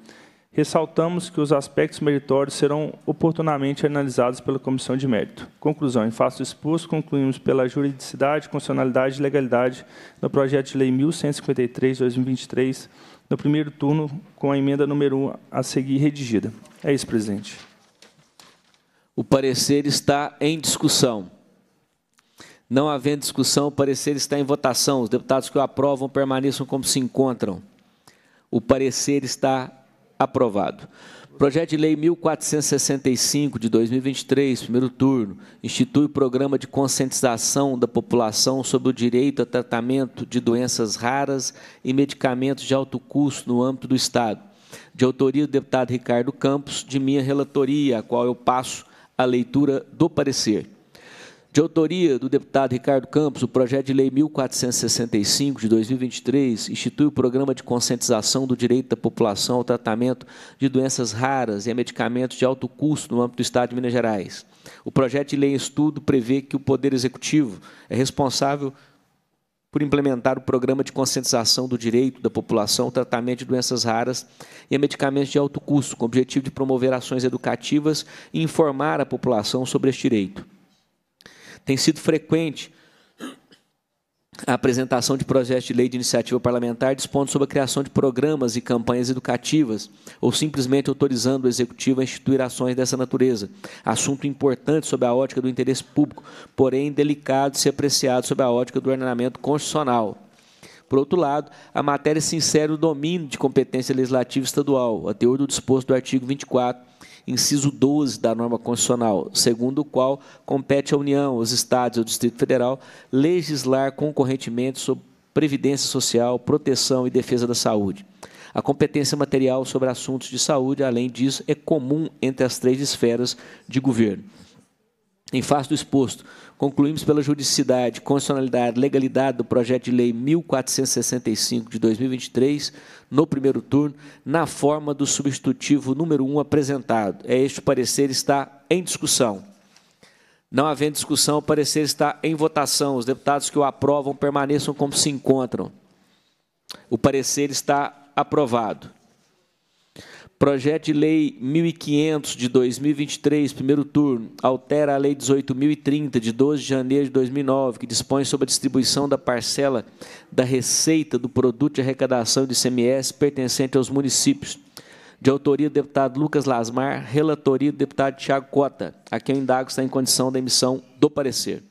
ressaltamos que os aspectos meritórios serão oportunamente analisados pela Comissão de Mérito. Conclusão, em face do exposto, concluímos pela juridicidade, constitucionalidade e legalidade do projeto de lei 1153-2023, no primeiro turno, com a emenda número 1 a seguir redigida. É isso, presidente. O parecer está em discussão. Não havendo discussão, o parecer está em votação. Os deputados que o aprovam permaneçam como se encontram. O parecer está Aprovado. Projeto de Lei 1465 de 2023, primeiro turno, institui o programa de conscientização da população sobre o direito a tratamento de doenças raras e medicamentos de alto custo no âmbito do Estado. De autoria do deputado Ricardo Campos, de minha relatoria, a qual eu passo a leitura do parecer de autoria do deputado Ricardo Campos, o projeto de lei 1465 de 2023 institui o programa de conscientização do direito da população ao tratamento de doenças raras e a medicamentos de alto custo no âmbito do Estado de Minas Gerais. O projeto de lei em estudo prevê que o Poder Executivo é responsável por implementar o programa de conscientização do direito da população ao tratamento de doenças raras e a medicamentos de alto custo, com o objetivo de promover ações educativas e informar a população sobre este direito. Tem sido frequente a apresentação de projetos de lei de iniciativa parlamentar dispondo sobre a criação de programas e campanhas educativas, ou simplesmente autorizando o executivo a instituir ações dessa natureza. Assunto importante sob a ótica do interesse público, porém delicado de se apreciado sob a ótica do ordenamento constitucional. Por outro lado, a matéria se insere no domínio de competência legislativa estadual, a teor do disposto do artigo 24, inciso 12 da norma constitucional, segundo o qual compete à União, aos Estados e ao Distrito Federal legislar concorrentemente sobre previdência social, proteção e defesa da saúde. A competência material sobre assuntos de saúde, além disso, é comum entre as três esferas de governo. Em face do exposto, concluímos pela juridicidade, constitucionalidade, legalidade do projeto de lei 1465 de 2023, no primeiro turno, na forma do substitutivo número 1 apresentado. É este parecer está em discussão. Não havendo discussão, o parecer está em votação. Os deputados que o aprovam permaneçam como se encontram. O parecer está aprovado. Projeto de Lei 1500 de 2023, primeiro turno, altera a Lei 18.030 de 12 de janeiro de 2009, que dispõe sobre a distribuição da parcela da receita do produto de arrecadação de ICMS pertencente aos municípios. De autoria do deputado Lucas Lasmar, relatoria do deputado Tiago Cota, Aqui eu o indago está em condição da emissão do parecer.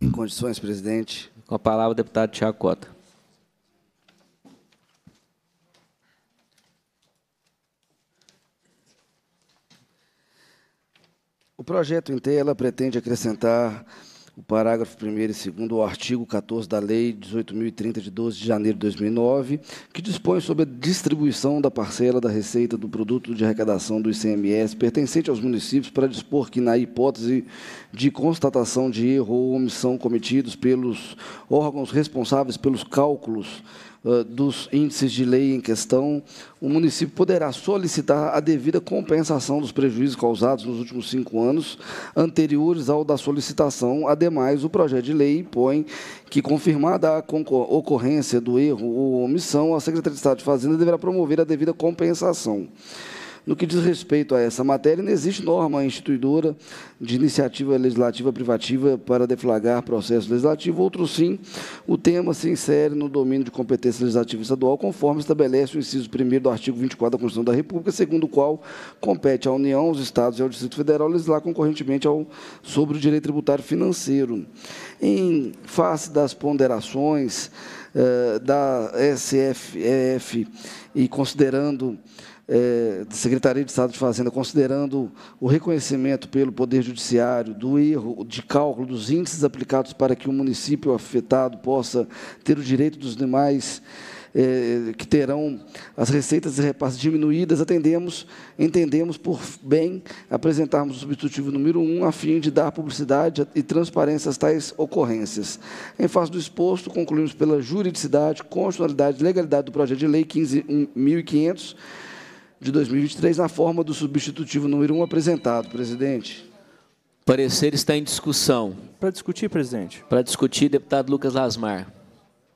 Em condições, presidente. Com a palavra, o deputado Tiago Cota. projeto em tela pretende acrescentar o parágrafo 1 e 2 ao artigo 14 da Lei 18.030, de 12 de janeiro de 2009, que dispõe sobre a distribuição da parcela da receita do produto de arrecadação do ICMS pertencente aos municípios para dispor que, na hipótese de constatação de erro ou omissão cometidos pelos órgãos responsáveis pelos cálculos dos índices de lei em questão, o município poderá solicitar a devida compensação dos prejuízos causados nos últimos cinco anos anteriores ao da solicitação. Ademais, o projeto de lei impõe que, confirmada a ocorrência do erro ou omissão, a Secretaria de Estado de Fazenda deverá promover a devida compensação. No que diz respeito a essa matéria, não existe norma instituidora de iniciativa legislativa privativa para deflagrar processo legislativo. Outro sim, o tema se insere no domínio de competência legislativa estadual, conforme estabelece o inciso 1 do artigo 24 da Constituição da República, segundo o qual compete à União, aos Estados e ao Distrito Federal legislar concorrentemente ao, sobre o direito tributário financeiro. Em face das ponderações eh, da SFF e considerando é, Secretaria de Estado de Fazenda, considerando o reconhecimento pelo Poder Judiciário do erro de cálculo dos índices aplicados para que o município afetado possa ter o direito dos demais é, que terão as receitas e repasses diminuídas, atendemos, entendemos por bem apresentarmos o substitutivo número 1 um, a fim de dar publicidade e transparência às tais ocorrências. Em face do exposto, concluímos pela juridicidade, constitucionalidade e legalidade do projeto de lei 15.500, de 2023 na forma do substitutivo número 1 apresentado, presidente. Parecer está em discussão. Para discutir, presidente. Para discutir, deputado Lucas Lasmar.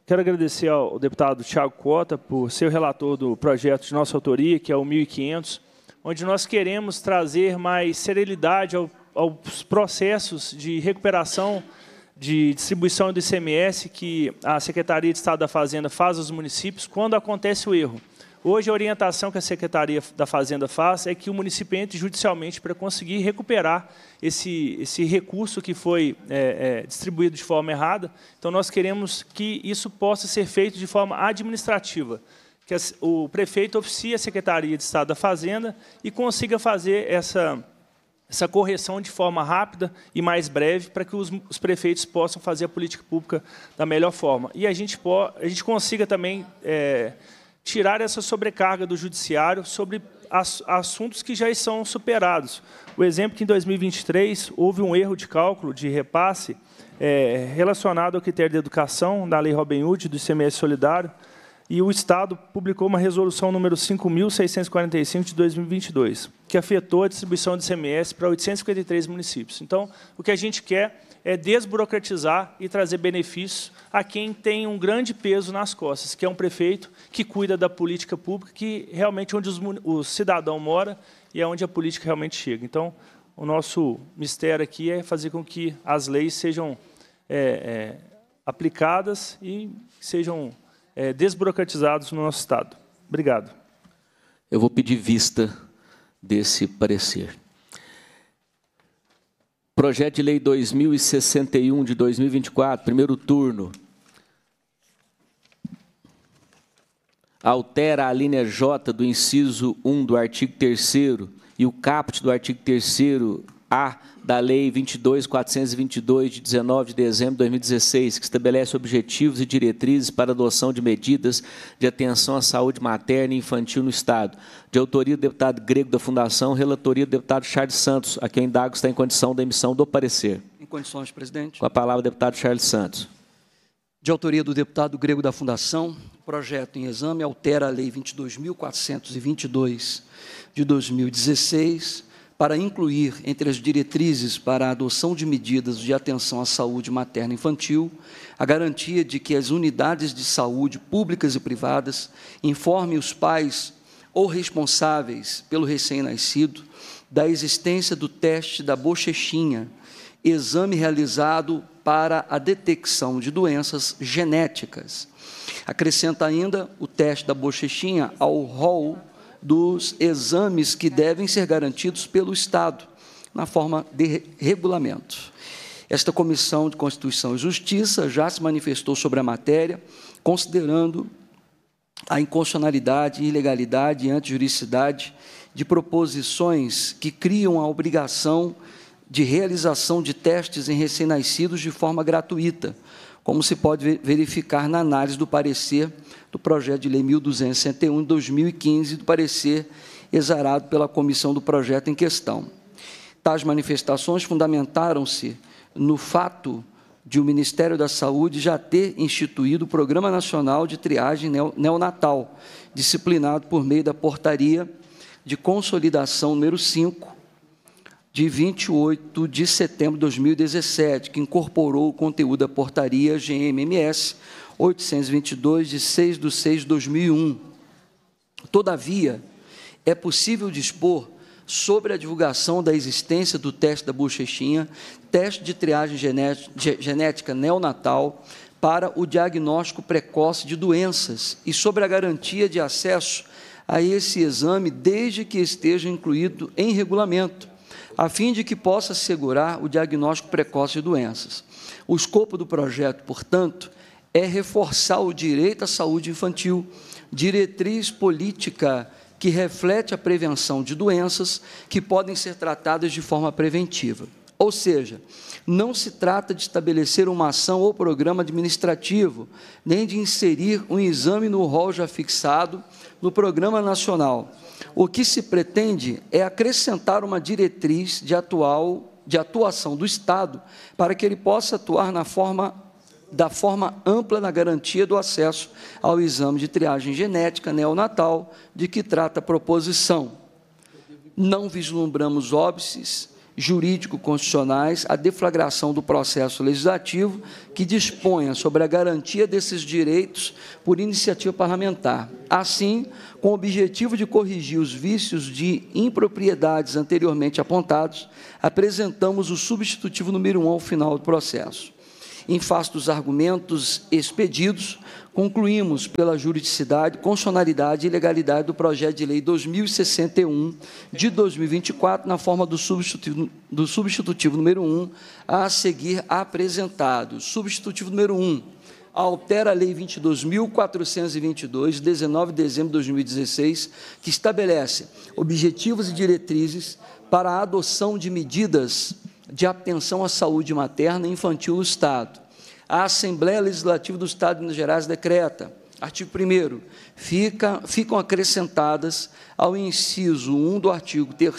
Quero agradecer ao deputado Tiago Cota por ser o relator do projeto de nossa autoria, que é o 1500, onde nós queremos trazer mais serenidade ao, aos processos de recuperação de distribuição do ICMS que a Secretaria de Estado da Fazenda faz aos municípios quando acontece o erro. Hoje, a orientação que a Secretaria da Fazenda faz é que o município entre judicialmente para conseguir recuperar esse, esse recurso que foi é, é, distribuído de forma errada. Então, nós queremos que isso possa ser feito de forma administrativa que o prefeito oficie a Secretaria de Estado da Fazenda e consiga fazer essa, essa correção de forma rápida e mais breve para que os, os prefeitos possam fazer a política pública da melhor forma. E a gente, po, a gente consiga também é, tirar essa sobrecarga do judiciário sobre assuntos que já são superados. O exemplo é que em 2023 houve um erro de cálculo de repasse é, relacionado ao critério de educação da Lei Robin Hood do ICMS solidário e o Estado publicou uma resolução número 5.645 de 2022 que afetou a distribuição de ICMS para 853 municípios. Então, o que a gente quer é desburocratizar e trazer benefícios a quem tem um grande peso nas costas, que é um prefeito que cuida da política pública, que realmente é onde os, o cidadão mora e é onde a política realmente chega. Então, o nosso mistério aqui é fazer com que as leis sejam é, é, aplicadas e sejam é, desburocratizados no nosso Estado. Obrigado. Eu vou pedir vista desse parecer. Projeto de Lei 2061 de 2024, primeiro turno. Altera a linha J do inciso 1 do artigo 3 e o caput do artigo 3 A da Lei 22.422, de 19 de dezembro de 2016, que estabelece objetivos e diretrizes para adoção de medidas de atenção à saúde materna e infantil no Estado, de autoria do deputado Grego da Fundação, relatoria do deputado Charles Santos, a quem indago está em condição da emissão do parecer. Em condições, presidente. Com a palavra, deputado Charles Santos. De autoria do deputado Grego da Fundação, o projeto em exame altera a Lei 22.422, de 2016, para incluir entre as diretrizes para a adoção de medidas de atenção à saúde materna e infantil a garantia de que as unidades de saúde públicas e privadas informem os pais ou responsáveis pelo recém-nascido da existência do teste da bochechinha, exame realizado para a detecção de doenças genéticas. Acrescenta ainda o teste da bochechinha ao rol dos exames que devem ser garantidos pelo Estado, na forma de regulamento. Esta Comissão de Constituição e Justiça já se manifestou sobre a matéria, considerando a inconstitucionalidade, ilegalidade e antijuricidade de proposições que criam a obrigação de realização de testes em recém-nascidos de forma gratuita, como se pode verificar na análise do parecer do projeto de lei 1261 de 2015, do parecer exarado pela comissão do projeto em questão. Tais manifestações fundamentaram-se no fato de o Ministério da Saúde já ter instituído o Programa Nacional de Triagem Neonatal, disciplinado por meio da portaria de consolidação número 5 de 28 de setembro de 2017, que incorporou o conteúdo da portaria GMMS 822, de 6 de 6 de 2001. Todavia, é possível dispor sobre a divulgação da existência do teste da bochechinha, teste de triagem genética neonatal para o diagnóstico precoce de doenças e sobre a garantia de acesso a esse exame desde que esteja incluído em regulamento a fim de que possa assegurar o diagnóstico precoce de doenças. O escopo do projeto, portanto, é reforçar o direito à saúde infantil, diretriz política que reflete a prevenção de doenças que podem ser tratadas de forma preventiva. Ou seja, não se trata de estabelecer uma ação ou programa administrativo, nem de inserir um exame no rol já fixado no Programa Nacional o que se pretende é acrescentar uma diretriz de, atual, de atuação do Estado para que ele possa atuar na forma da forma ampla na garantia do acesso ao exame de triagem genética neonatal de que trata a proposição. Não vislumbramos óbices jurídico-constitucionais a deflagração do processo legislativo que disponha sobre a garantia desses direitos por iniciativa parlamentar. Assim, com o objetivo de corrigir os vícios de impropriedades anteriormente apontados, apresentamos o substitutivo número 1 um ao final do processo. Em face dos argumentos expedidos, concluímos pela juridicidade, constitucionalidade e legalidade do projeto de lei 2061 de 2024, na forma do substitutivo, do substitutivo número 1, a seguir apresentado. Substitutivo número 1 altera a Lei 22.422, 19 de dezembro de 2016, que estabelece objetivos e diretrizes para a adoção de medidas de atenção à saúde materna e infantil no Estado a Assembleia Legislativa do Estado de Minas Gerais decreta, artigo 1 fica, ficam acrescentadas ao inciso 1 do artigo 3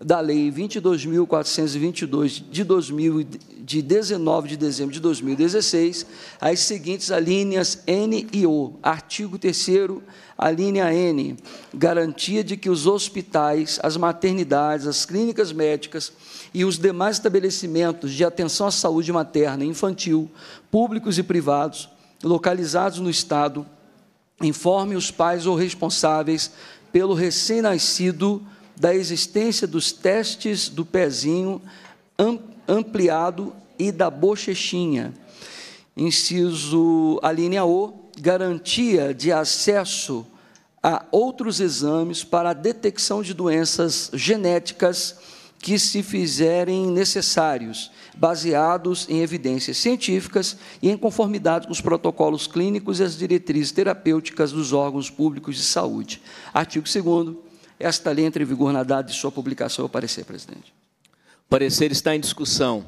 da Lei 22.422, de, de 19 de dezembro de 2016, as seguintes alíneas N e O. Artigo 3 a linha N, garantia de que os hospitais, as maternidades, as clínicas médicas, e os demais estabelecimentos de atenção à saúde materna e infantil, públicos e privados, localizados no Estado, informe os pais ou responsáveis pelo recém-nascido da existência dos testes do pezinho ampliado e da bochechinha. Inciso a linha O, garantia de acesso a outros exames para a detecção de doenças genéticas que se fizerem necessários, baseados em evidências científicas e em conformidade com os protocolos clínicos e as diretrizes terapêuticas dos órgãos públicos de saúde. Artigo 2 Esta lei entra em vigor na data de sua publicação. O Parecer, presidente. O parecer está em discussão.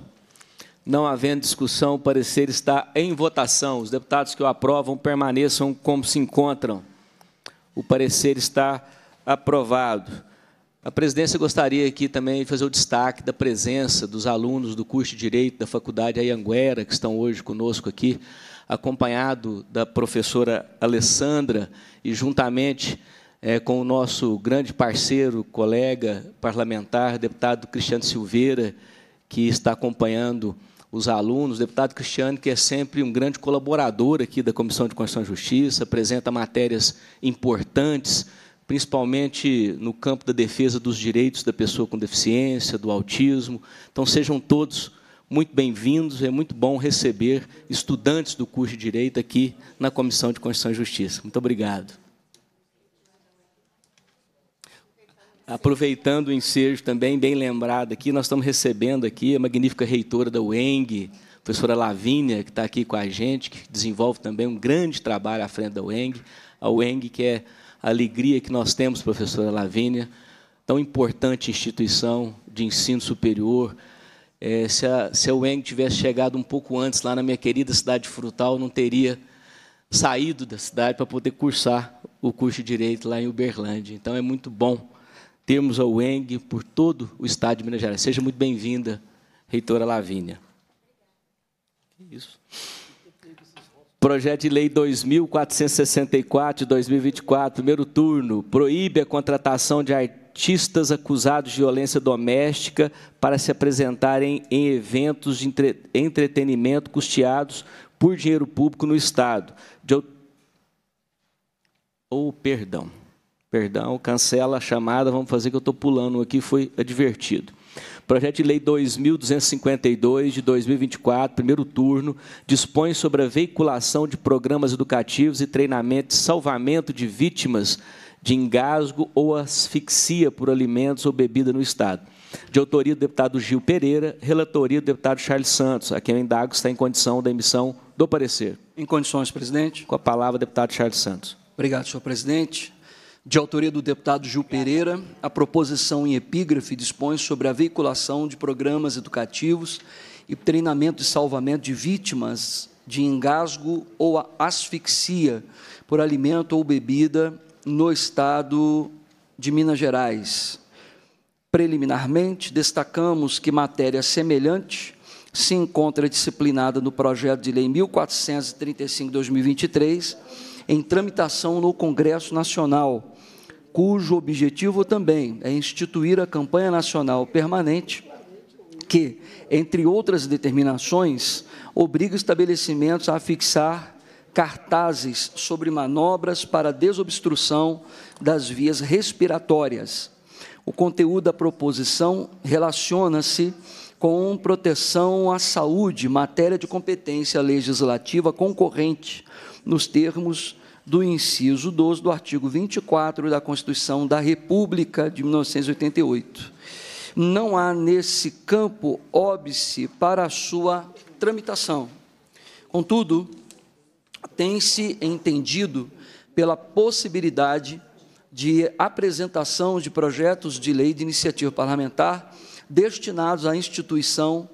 Não havendo discussão, o parecer está em votação. Os deputados que o aprovam permaneçam como se encontram. O parecer está aprovado. A presidência gostaria aqui também de fazer o destaque da presença dos alunos do curso de Direito da Faculdade Ayanguera, que estão hoje conosco aqui, acompanhado da professora Alessandra, e juntamente é, com o nosso grande parceiro, colega parlamentar, deputado Cristiano Silveira, que está acompanhando os alunos, deputado Cristiano, que é sempre um grande colaborador aqui da Comissão de Constituição e Justiça, apresenta matérias importantes principalmente no campo da defesa dos direitos da pessoa com deficiência, do autismo. Então, sejam todos muito bem-vindos. É muito bom receber estudantes do curso de Direito aqui na Comissão de Constituição e Justiça. Muito obrigado. Aproveitando o ensejo também, bem lembrado aqui, nós estamos recebendo aqui a magnífica reitora da UENG, professora Lavínia, que está aqui com a gente, que desenvolve também um grande trabalho à frente da UENG. A UENG, que é a alegria que nós temos, professora Lavínia, tão importante instituição de ensino superior. É, se, a, se a UENG tivesse chegado um pouco antes lá na minha querida cidade Frutal, não teria saído da cidade para poder cursar o curso de Direito lá em Uberlândia. Então, é muito bom termos a UENG por todo o estado de Minas Gerais. Seja muito bem-vinda, reitora Lavínia. Isso. Projeto de Lei 2464 de 2024, primeiro turno, proíbe a contratação de artistas acusados de violência doméstica para se apresentarem em eventos de entre, entretenimento custeados por dinheiro público no Estado. ou oh, perdão, perdão, cancela a chamada, vamos fazer que eu estou pulando aqui, foi advertido. Projeto de Lei 2252 de 2024, primeiro turno, dispõe sobre a veiculação de programas educativos e treinamento de salvamento de vítimas de engasgo ou asfixia por alimentos ou bebida no Estado. De autoria do deputado Gil Pereira, relatoria do deputado Charles Santos, a quem eu indago está em condição da emissão do parecer. Em condições, presidente. Com a palavra, deputado Charles Santos. Obrigado, senhor presidente. De autoria do deputado Gil Pereira, a proposição em epígrafe dispõe sobre a veiculação de programas educativos e treinamento de salvamento de vítimas de engasgo ou asfixia por alimento ou bebida no estado de Minas Gerais. Preliminarmente, destacamos que matéria semelhante se encontra disciplinada no projeto de lei 1435/2023 em tramitação no Congresso Nacional cujo objetivo também é instituir a campanha nacional permanente que, entre outras determinações, obriga estabelecimentos a fixar cartazes sobre manobras para desobstrução das vias respiratórias. O conteúdo da proposição relaciona-se com proteção à saúde, matéria de competência legislativa concorrente, nos termos do inciso 12 do artigo 24 da Constituição da República de 1988. Não há nesse campo óbice para a sua tramitação. Contudo, tem-se entendido pela possibilidade de apresentação de projetos de lei de iniciativa parlamentar destinados à instituição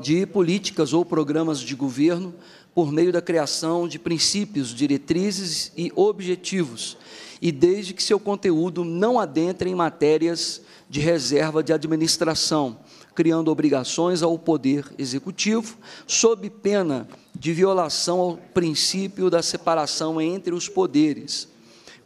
de políticas ou programas de governo por meio da criação de princípios, diretrizes e objetivos, e desde que seu conteúdo não adentre em matérias de reserva de administração, criando obrigações ao poder executivo, sob pena de violação ao princípio da separação entre os poderes.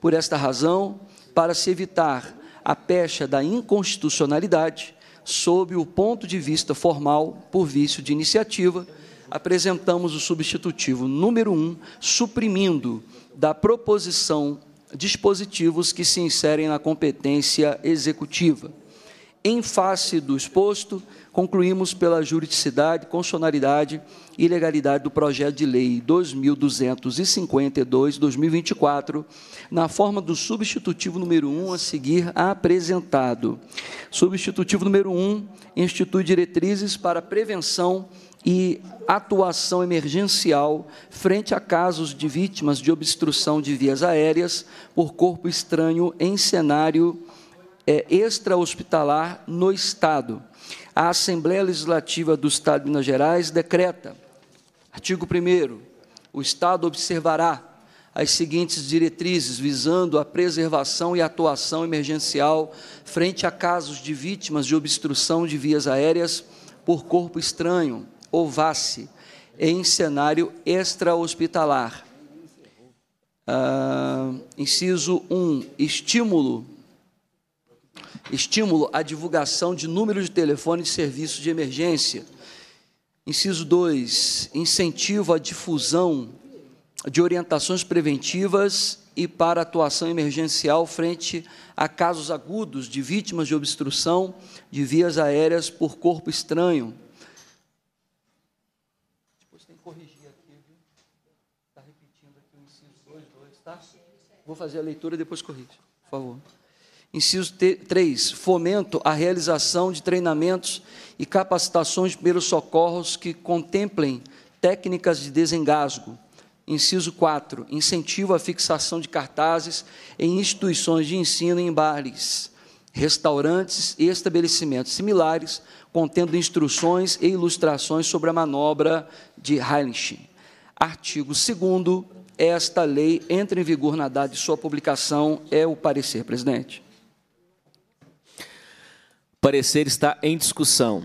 Por esta razão, para se evitar a pecha da inconstitucionalidade, sob o ponto de vista formal por vício de iniciativa, apresentamos o substitutivo número 1, um, suprimindo da proposição dispositivos que se inserem na competência executiva. Em face do exposto, concluímos pela juridicidade, constitucionalidade e legalidade do projeto de lei 2252/2024, na forma do substitutivo número 1 a seguir apresentado. Substitutivo número 1 institui diretrizes para prevenção e atuação emergencial frente a casos de vítimas de obstrução de vias aéreas por corpo estranho em cenário é, extra-hospitalar no Estado. A Assembleia Legislativa do Estado de Minas Gerais decreta, artigo 1 o Estado observará as seguintes diretrizes visando a preservação e atuação emergencial frente a casos de vítimas de obstrução de vias aéreas por corpo estranho Ovace, em cenário extra-hospitalar. Ah, inciso 1. Estímulo. Estímulo à divulgação de números de telefone de serviços de emergência. Inciso 2. Incentivo à difusão de orientações preventivas e para atuação emergencial frente a casos agudos de vítimas de obstrução de vias aéreas por corpo estranho. Vou fazer a leitura e depois corrijo, por favor. Inciso 3. Fomento à realização de treinamentos e capacitações de primeiros socorros que contemplem técnicas de desengasgo. Inciso 4. Incentivo à fixação de cartazes em instituições de ensino em bares, restaurantes e estabelecimentos similares, contendo instruções e ilustrações sobre a manobra de Heilenstein. Artigo 2 esta lei entra em vigor na data de sua publicação. É o parecer, presidente. O parecer está em discussão.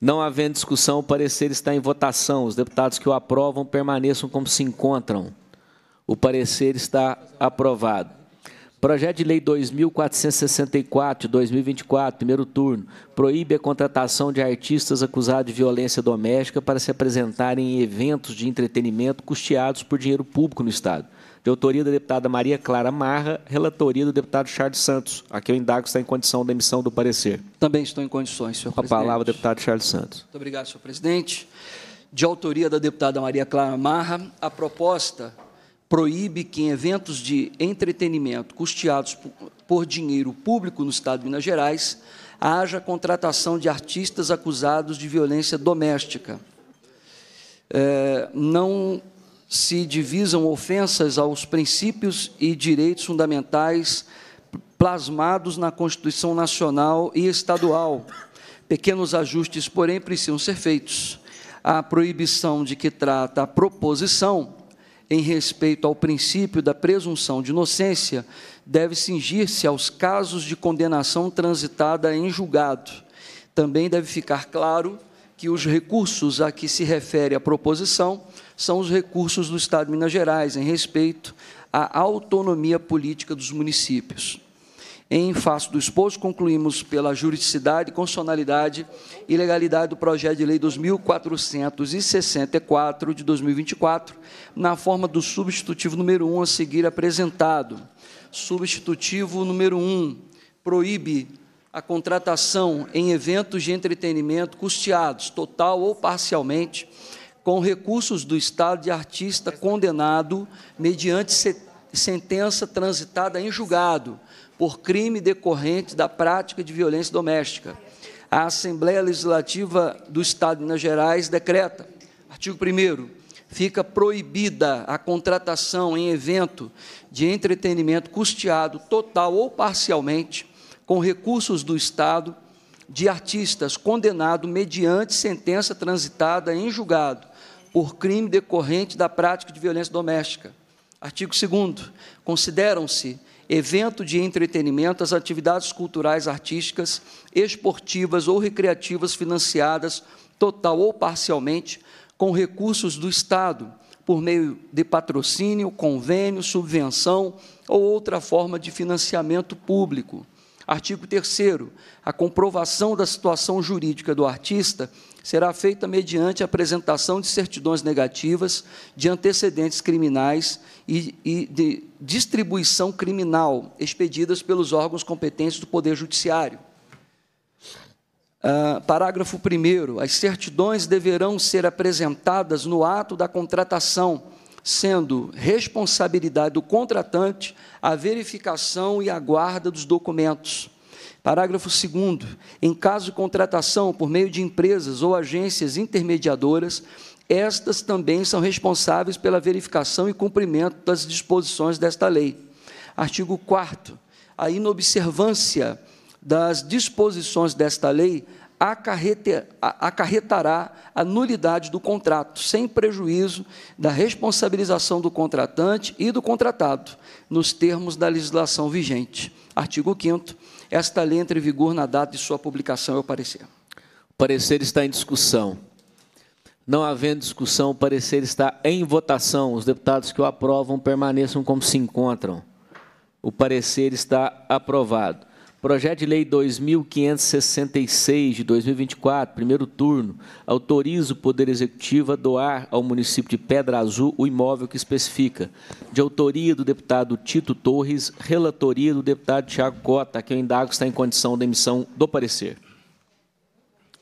Não havendo discussão, o parecer está em votação. Os deputados que o aprovam permaneçam como se encontram. O parecer está aprovado. Projeto de Lei 2464 de 2024, primeiro turno, proíbe a contratação de artistas acusados de violência doméstica para se apresentarem em eventos de entretenimento custeados por dinheiro público no Estado. De autoria da deputada Maria Clara Marra, relatoria do deputado Charles Santos. Aqui eu indago está em condição da emissão do parecer. Também estou em condições, senhor Com a palavra, deputado Charles Santos. Muito obrigado, senhor presidente. De autoria da deputada Maria Clara Marra, a proposta proíbe que em eventos de entretenimento custeados por dinheiro público no Estado de Minas Gerais haja contratação de artistas acusados de violência doméstica. É, não se divisam ofensas aos princípios e direitos fundamentais plasmados na Constituição Nacional e Estadual. Pequenos ajustes, porém, precisam ser feitos. A proibição de que trata a proposição em respeito ao princípio da presunção de inocência deve cingir-se aos casos de condenação transitada em julgado. Também deve ficar claro que os recursos a que se refere a proposição são os recursos do Estado de Minas Gerais em respeito à autonomia política dos municípios. Em face do exposto, concluímos pela juridicidade, constitucionalidade e legalidade do projeto de lei 2464 de 2024, na forma do substitutivo número 1 a seguir apresentado. Substitutivo número 1 proíbe a contratação em eventos de entretenimento custeados total ou parcialmente com recursos do Estado de artista condenado mediante sentença transitada em julgado por crime decorrente da prática de violência doméstica. A Assembleia Legislativa do Estado de Minas Gerais decreta, artigo 1 fica proibida a contratação em evento de entretenimento custeado total ou parcialmente com recursos do Estado de artistas condenado mediante sentença transitada em julgado por crime decorrente da prática de violência doméstica. Artigo 2 Consideram-se evento de entretenimento, as atividades culturais, artísticas, esportivas ou recreativas financiadas total ou parcialmente com recursos do Estado, por meio de patrocínio, convênio, subvenção ou outra forma de financiamento público. Artigo 3 a comprovação da situação jurídica do artista será feita mediante a apresentação de certidões negativas de antecedentes criminais e, e, de distribuição criminal expedidas pelos órgãos competentes do Poder Judiciário. Ah, parágrafo 1. As certidões deverão ser apresentadas no ato da contratação, sendo responsabilidade do contratante a verificação e a guarda dos documentos. Parágrafo 2. Em caso de contratação por meio de empresas ou agências intermediadoras, estas também são responsáveis pela verificação e cumprimento das disposições desta lei. Artigo 4. A inobservância das disposições desta lei acarretará a nulidade do contrato, sem prejuízo da responsabilização do contratante e do contratado, nos termos da legislação vigente. Artigo 5 esta lei entra em vigor na data de sua publicação, é o parecer. O parecer está em discussão. Não havendo discussão, o parecer está em votação. Os deputados que o aprovam permaneçam como se encontram. O parecer está aprovado. Projeto de Lei 2566 de 2024, primeiro turno, autoriza o Poder Executivo a doar ao município de Pedra Azul o imóvel que especifica. De autoria do deputado Tito Torres, relatoria do deputado Tiago Cota, que eu indago está em condição de emissão do parecer.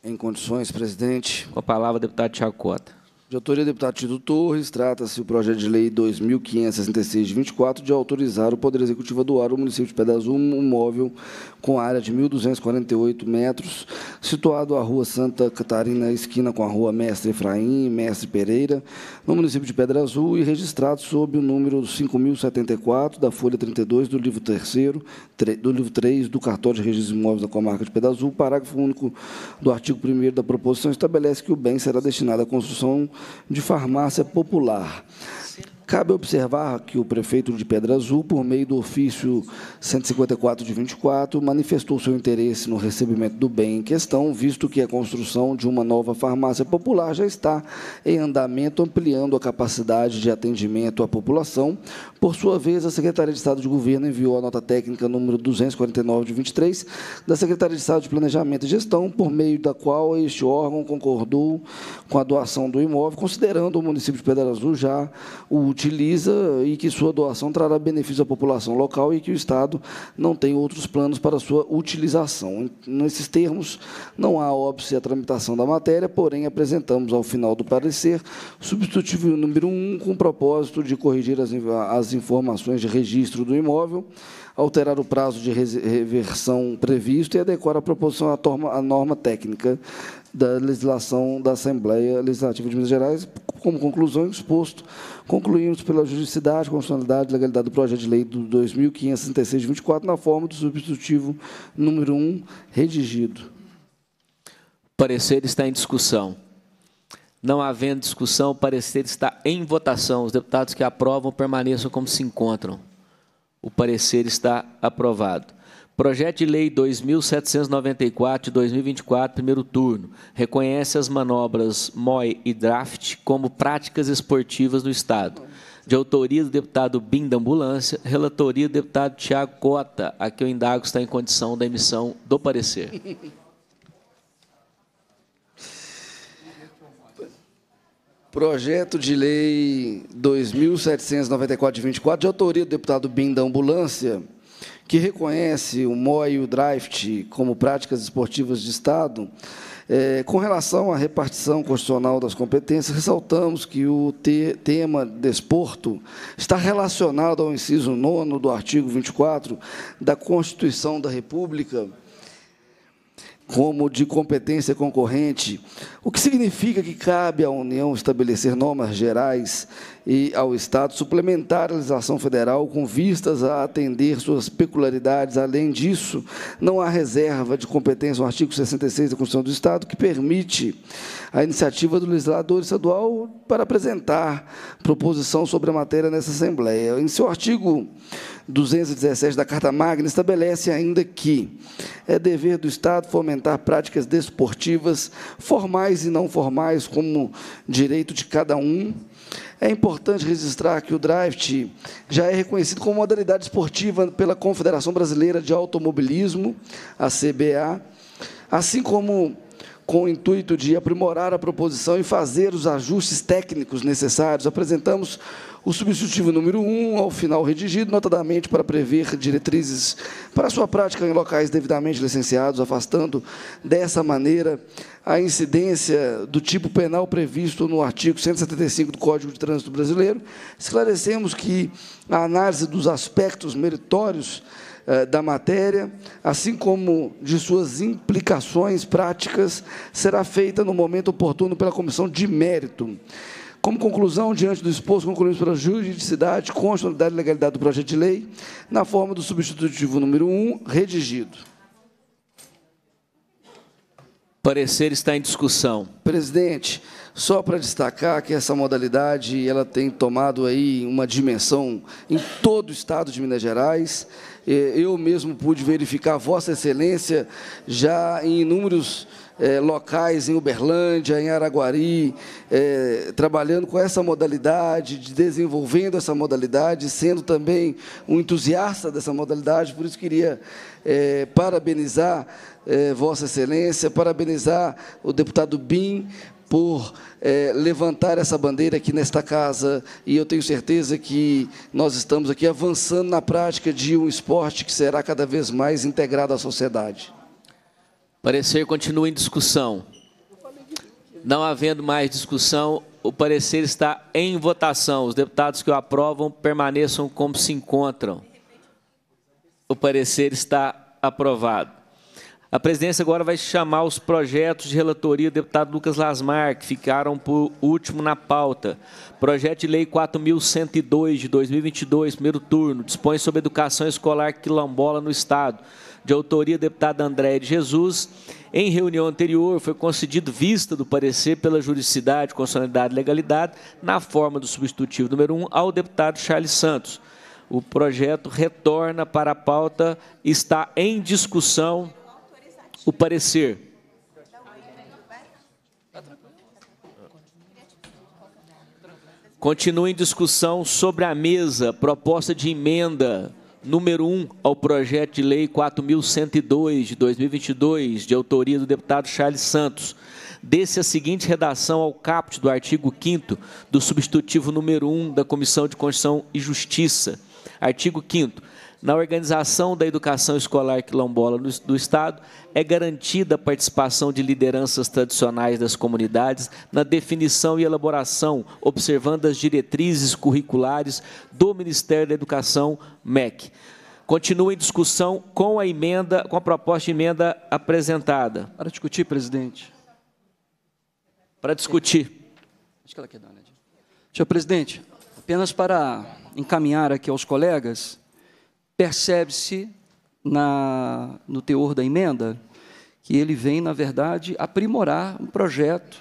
Em condições, presidente. Com a palavra, deputado Tiago Cota. De autoria do deputado Tito Torres, trata-se o projeto de lei 2.566 de 24 de autorizar o Poder Executivo a doar o município de Pedazul hum um móvel com área de 1.248 metros, situado à Rua Santa Catarina, esquina com a Rua Mestre Efraim, e Mestre Pereira, no município de Pedra Azul e registrado sob o número 5.074 da Folha 32 do livro 3 do livro 3 do cartório de Registro imóveis da comarca de Pedra Azul, parágrafo único do artigo 1 da proposição estabelece que o bem será destinado à construção de farmácia popular. Cabe observar que o prefeito de Pedra Azul, por meio do ofício 154 de 24, manifestou seu interesse no recebimento do bem em questão, visto que a construção de uma nova farmácia popular já está em andamento, ampliando a capacidade de atendimento à população. Por sua vez, a Secretaria de Estado de Governo enviou a nota técnica número 249 de 23 da Secretaria de Estado de Planejamento e Gestão, por meio da qual este órgão concordou com a doação do imóvel, considerando o município de Pedra Azul já o utiliza e que sua doação trará benefício à população local e que o Estado não tem outros planos para sua utilização. Nesses termos, não há óbice à tramitação da matéria, porém apresentamos ao final do parecer substitutivo número 1 um, com o propósito de corrigir as, as informações de registro do imóvel, alterar o prazo de reversão previsto e adequar a proposição à norma técnica da legislação da Assembleia Legislativa de Minas Gerais, como conclusão exposto, concluímos pela juridicidade, constitucionalidade e legalidade do projeto de lei do 2566 24 na forma do substitutivo número 1 redigido. Parecer está em discussão. Não havendo discussão, o parecer está em votação. Os deputados que aprovam permaneçam como se encontram. O parecer está aprovado. Projeto de Lei 2794 de 2024, primeiro turno, reconhece as manobras MOI e draft como práticas esportivas no Estado. De autoria do deputado Bim da Ambulância, relatoria do deputado Tiago Cota, a que eu indago está em condição da emissão do parecer. Projeto de Lei 2794 de 24, de autoria do deputado Bim da Ambulância, que reconhece o MOI e o DRAFT como práticas esportivas de Estado, é, com relação à repartição constitucional das competências, ressaltamos que o te, tema desporto está relacionado ao inciso 9 do artigo 24 da Constituição da República, como de competência concorrente, o que significa que cabe à União estabelecer normas gerais e ao Estado suplementar a legislação federal com vistas a atender suas peculiaridades. Além disso, não há reserva de competência no artigo 66 da Constituição do Estado que permite a iniciativa do legislador estadual para apresentar proposição sobre a matéria nessa Assembleia. Em seu artigo 217 da Carta Magna estabelece ainda que é dever do Estado fomentar práticas desportivas, formais e não formais, como direito de cada um. É importante registrar que o draft já é reconhecido como modalidade esportiva pela Confederação Brasileira de Automobilismo, a CBA, assim como com o intuito de aprimorar a proposição e fazer os ajustes técnicos necessários, apresentamos o substitutivo número 1, um, ao final redigido, notadamente para prever diretrizes para sua prática em locais devidamente licenciados, afastando dessa maneira a incidência do tipo penal previsto no artigo 175 do Código de Trânsito Brasileiro. Esclarecemos que a análise dos aspectos meritórios eh, da matéria, assim como de suas implicações práticas, será feita no momento oportuno pela Comissão de Mérito. Como conclusão, diante do exposto, concluímos pela juridicidade, constitucionalidade e legalidade do projeto de lei, na forma do substitutivo número 1, redigido. Parecer está em discussão. Presidente, só para destacar que essa modalidade ela tem tomado aí uma dimensão em todo o estado de Minas Gerais. Eh, eu mesmo pude verificar Vossa Excelência já em inúmeros é, locais em Uberlândia, em Araguari, é, trabalhando com essa modalidade, desenvolvendo essa modalidade, sendo também um entusiasta dessa modalidade, por isso queria é, parabenizar Vossa Excelência, parabenizar o deputado Bim por é, levantar essa bandeira aqui nesta casa, e eu tenho certeza que nós estamos aqui avançando na prática de um esporte que será cada vez mais integrado à sociedade. Parecer continua em discussão. Não havendo mais discussão, o parecer está em votação. Os deputados que o aprovam permaneçam como se encontram. O parecer está aprovado. A presidência agora vai chamar os projetos de relatoria do deputado Lucas Lasmar, que ficaram por último na pauta. Projeto de Lei 4.102, de 2022, primeiro turno, dispõe sobre educação escolar quilombola no Estado de autoria do deputado André de Jesus. Em reunião anterior, foi concedido vista do parecer pela juridicidade, constitucionalidade e legalidade, na forma do substitutivo número 1, ao deputado Charles Santos. O projeto retorna para a pauta, está em discussão o parecer. Continua em discussão sobre a mesa, proposta de emenda número 1 ao projeto de lei 4102 de 2022, de autoria do deputado Charles Santos. Desse a seguinte redação ao caput do artigo 5 do substitutivo número 1 da Comissão de Constituição e Justiça. Artigo 5 na organização da educação escolar quilombola do Estado, é garantida a participação de lideranças tradicionais das comunidades na definição e elaboração, observando as diretrizes curriculares do Ministério da Educação, MEC. Continua em discussão com a emenda, com a proposta de emenda apresentada. Para discutir, presidente. Para discutir. Acho que ela quer dar, né? Senhor presidente, apenas para encaminhar aqui aos colegas percebe-se no teor da emenda que ele vem, na verdade, aprimorar um projeto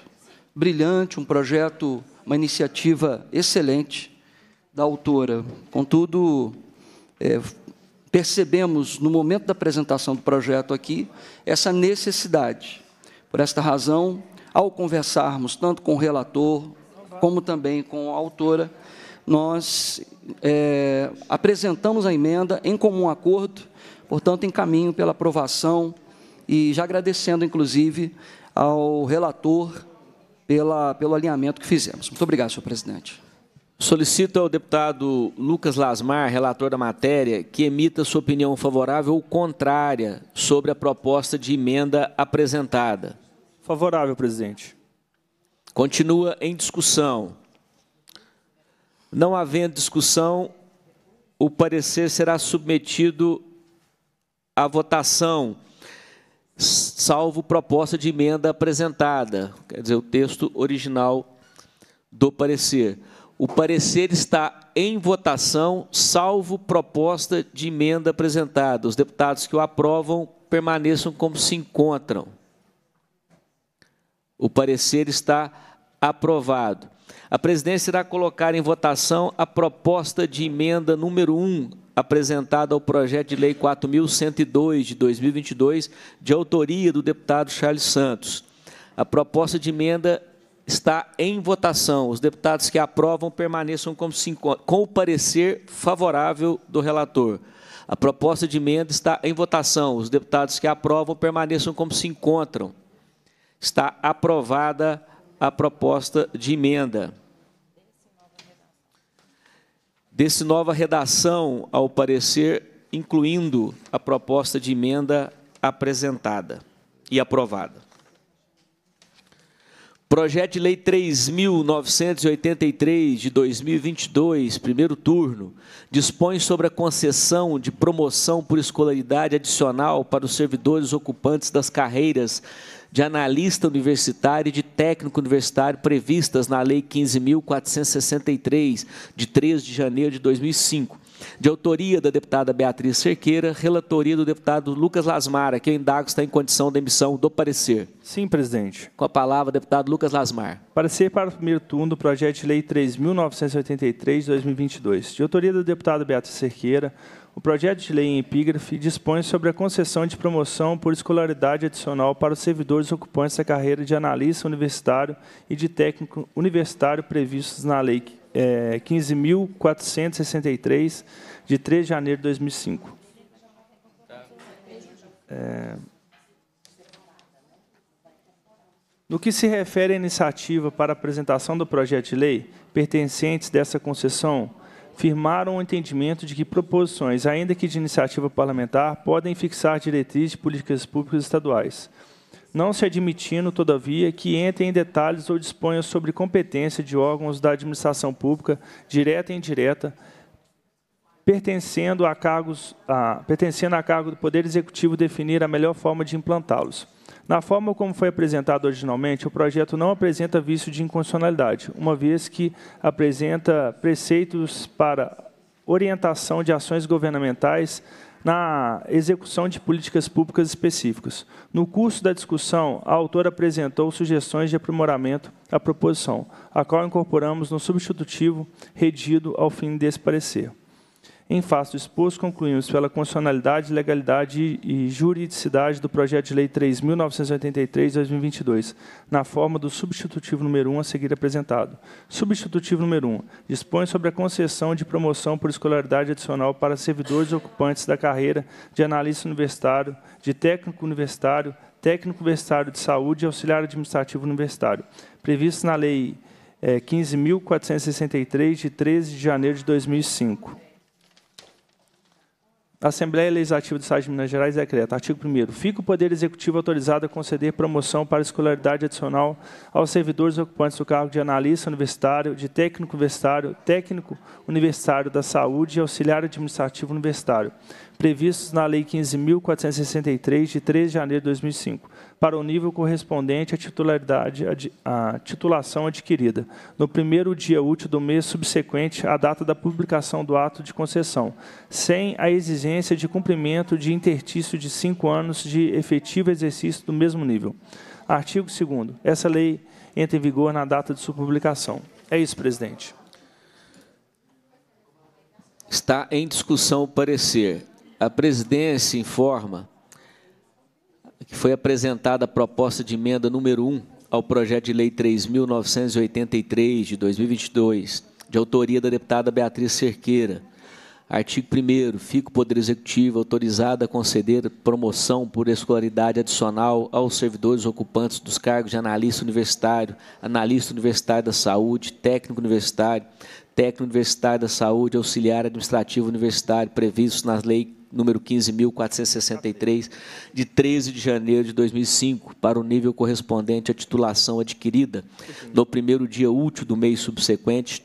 brilhante, um projeto, uma iniciativa excelente da autora. Contudo, é, percebemos no momento da apresentação do projeto aqui essa necessidade. Por esta razão, ao conversarmos tanto com o relator como também com a autora, nós é, apresentamos a emenda em comum acordo, portanto, em caminho pela aprovação e já agradecendo, inclusive, ao relator pela, pelo alinhamento que fizemos. Muito obrigado, senhor presidente. Solicito ao deputado Lucas Lasmar, relator da matéria, que emita sua opinião favorável ou contrária sobre a proposta de emenda apresentada. Favorável, presidente. Continua em discussão. Não havendo discussão, o parecer será submetido à votação, salvo proposta de emenda apresentada, quer dizer, o texto original do parecer. O parecer está em votação, salvo proposta de emenda apresentada. Os deputados que o aprovam permaneçam como se encontram. O parecer está aprovado. A presidência irá colocar em votação a proposta de emenda número 1 apresentada ao projeto de lei 4102 de 2022, de autoria do deputado Charles Santos. A proposta de emenda está em votação. Os deputados que aprovam permaneçam com, com o parecer favorável do relator. A proposta de emenda está em votação. Os deputados que aprovam permaneçam como se encontram. Está aprovada a proposta de emenda desse nova redação ao parecer, incluindo a proposta de emenda apresentada e aprovada. Projeto de Lei 3.983 de 2022, primeiro turno, dispõe sobre a concessão de promoção por escolaridade adicional para os servidores ocupantes das carreiras de analista universitário e de técnico universitário previstas na Lei 15.463, de 3 de janeiro de 2005. De autoria da deputada Beatriz Cerqueira, relatoria do deputado Lucas Lasmar, que eu indago está em condição de emissão do parecer. Sim, presidente. Com a palavra, deputado Lucas Lasmar. Parecer para o primeiro turno do projeto de lei 3.983 de 2022. De autoria da deputada Beatriz Cerqueira, o projeto de lei em epígrafe dispõe sobre a concessão de promoção por escolaridade adicional para os servidores ocupantes da carreira de analista universitário e de técnico universitário previstos na Lei é, 15.463, de 3 de janeiro de 2005. É... No que se refere à iniciativa para apresentação do projeto de lei, pertencentes dessa concessão, firmaram o entendimento de que proposições, ainda que de iniciativa parlamentar, podem fixar diretrizes de políticas públicas estaduais, não se admitindo, todavia, que entrem em detalhes ou disponham sobre competência de órgãos da administração pública, direta e indireta, pertencendo a, cargos, a, pertencendo a cargo do Poder Executivo definir a melhor forma de implantá-los. Na forma como foi apresentado originalmente, o projeto não apresenta vício de inconstitucionalidade, uma vez que apresenta preceitos para orientação de ações governamentais na execução de políticas públicas específicas. No curso da discussão, a autora apresentou sugestões de aprimoramento à proposição, a qual incorporamos no substitutivo redido ao fim desse parecer. Em face do exposto, concluímos pela constitucionalidade, legalidade e juridicidade do projeto de lei 3.983-2022, na forma do substitutivo número 1 a seguir apresentado. Substitutivo número 1. Dispõe sobre a concessão de promoção por escolaridade adicional para servidores ocupantes da carreira de analista universitário, de técnico universitário, técnico universitário de saúde e auxiliar administrativo universitário, previsto na Lei é, eh, 15.463, de 13 de janeiro de 2005. Assembleia Legislativa do Estado de Minas Gerais decreta, artigo 1 fica o Poder Executivo autorizado a conceder promoção para escolaridade adicional aos servidores ocupantes do cargo de analista universitário, de técnico universitário, técnico universitário da saúde e auxiliar administrativo universitário, previstos na Lei 15.463, de 3 de janeiro de 2005 para o nível correspondente à titularidade, à titulação adquirida, no primeiro dia útil do mês subsequente à data da publicação do ato de concessão, sem a exigência de cumprimento de intertício de cinco anos de efetivo exercício do mesmo nível. Artigo 2 Essa lei entra em vigor na data de sua publicação. É isso, presidente. Está em discussão o parecer. A presidência informa que foi apresentada a proposta de emenda número 1 ao projeto de lei 3.983 de 2022, de autoria da deputada Beatriz Cerqueira. Artigo 1 Fica o Poder Executivo autorizado a conceder promoção por escolaridade adicional aos servidores ocupantes dos cargos de analista universitário, analista universitário da saúde, técnico universitário, técnico universitário da saúde, auxiliar administrativo universitário, previstos na Lei número 15.463, de 13 de janeiro de 2005, para o nível correspondente à titulação adquirida no primeiro dia útil do mês subsequente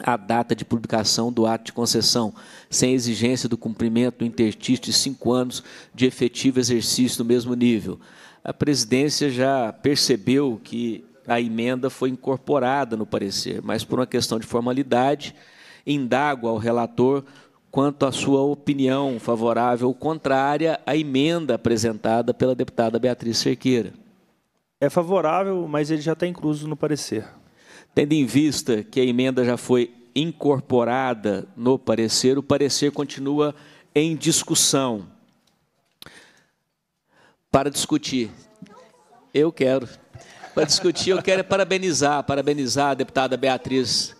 à data de publicação do ato de concessão, sem exigência do cumprimento do interstício de cinco anos de efetivo exercício do mesmo nível. A presidência já percebeu que a emenda foi incorporada no parecer, mas por uma questão de formalidade, indago ao relator quanto à sua opinião favorável ou contrária à emenda apresentada pela deputada Beatriz Cerqueira. É favorável, mas ele já está incluso no parecer. Tendo em vista que a emenda já foi incorporada no parecer, o parecer continua em discussão. Para discutir, eu quero. Para discutir, eu quero é parabenizar, parabenizar a deputada Beatriz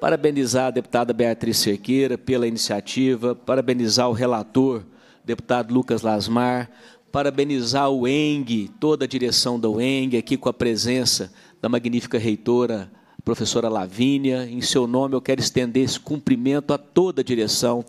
Parabenizar a deputada Beatriz Cerqueira pela iniciativa, parabenizar o relator, deputado Lucas Lasmar, parabenizar o ENG, toda a direção da ENG, aqui com a presença da magnífica reitora, professora Lavínia. Em seu nome, eu quero estender esse cumprimento a toda a direção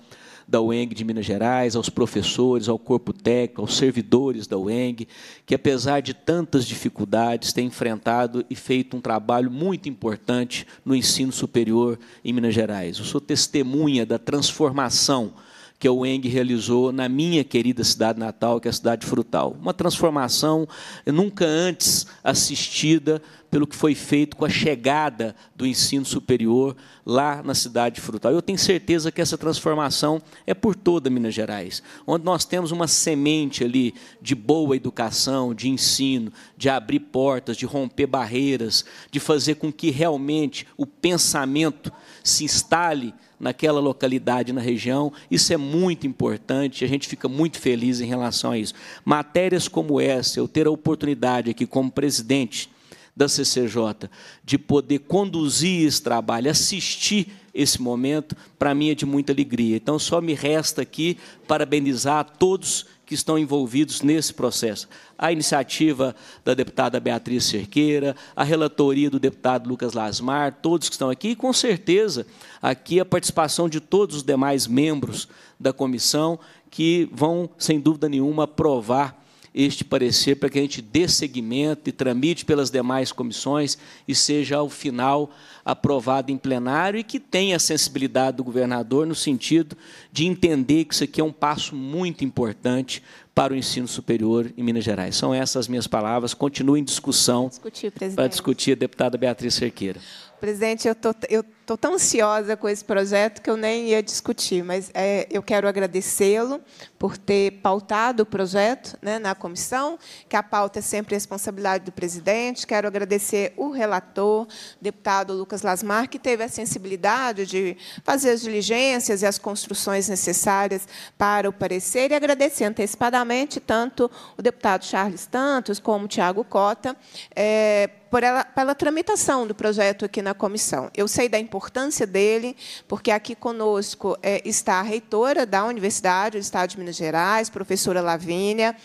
da UENG de Minas Gerais, aos professores, ao corpo técnico, aos servidores da UENG, que apesar de tantas dificuldades, têm enfrentado e feito um trabalho muito importante no ensino superior em Minas Gerais. Eu sou testemunha da transformação que o Eng realizou na minha querida cidade natal, que é a cidade frutal. Uma transformação nunca antes assistida pelo que foi feito com a chegada do ensino superior lá na cidade frutal. Eu tenho certeza que essa transformação é por toda Minas Gerais, onde nós temos uma semente ali de boa educação, de ensino, de abrir portas, de romper barreiras, de fazer com que realmente o pensamento se instale naquela localidade, na região. Isso é muito importante, a gente fica muito feliz em relação a isso. Matérias como essa, eu ter a oportunidade aqui como presidente da CCJ de poder conduzir esse trabalho, assistir esse momento, para mim é de muita alegria. Então só me resta aqui parabenizar a todos que estão envolvidos nesse processo. A iniciativa da deputada Beatriz Cerqueira, a relatoria do deputado Lucas Lasmar, todos que estão aqui, e com certeza aqui a participação de todos os demais membros da comissão que vão, sem dúvida nenhuma, aprovar este parecer para que a gente dê seguimento e tramite pelas demais comissões e seja, ao final, aprovado em plenário e que tenha a sensibilidade do governador no sentido de entender que isso aqui é um passo muito importante para o ensino superior em Minas Gerais. São essas as minhas palavras. Continuo em discussão discutir, para discutir a deputada Beatriz Cerqueira. Presidente, eu tô, estou tão ansiosa com esse projeto que eu nem ia discutir, mas é, eu quero agradecê-lo por ter pautado o projeto né, na comissão, que a pauta é sempre responsabilidade do presidente. Quero agradecer o relator, deputado Lucas Lasmar, que teve a sensibilidade de fazer as diligências e as construções necessárias para o parecer, e agradecer antecipadamente tanto o deputado Charles Tantos como o Tiago Cota, é, por ela, pela tramitação do projeto aqui na comissão. Eu sei da importância dele, porque aqui conosco é, está a reitora da Universidade do Estado de Minas Gerais, professora Lavínia,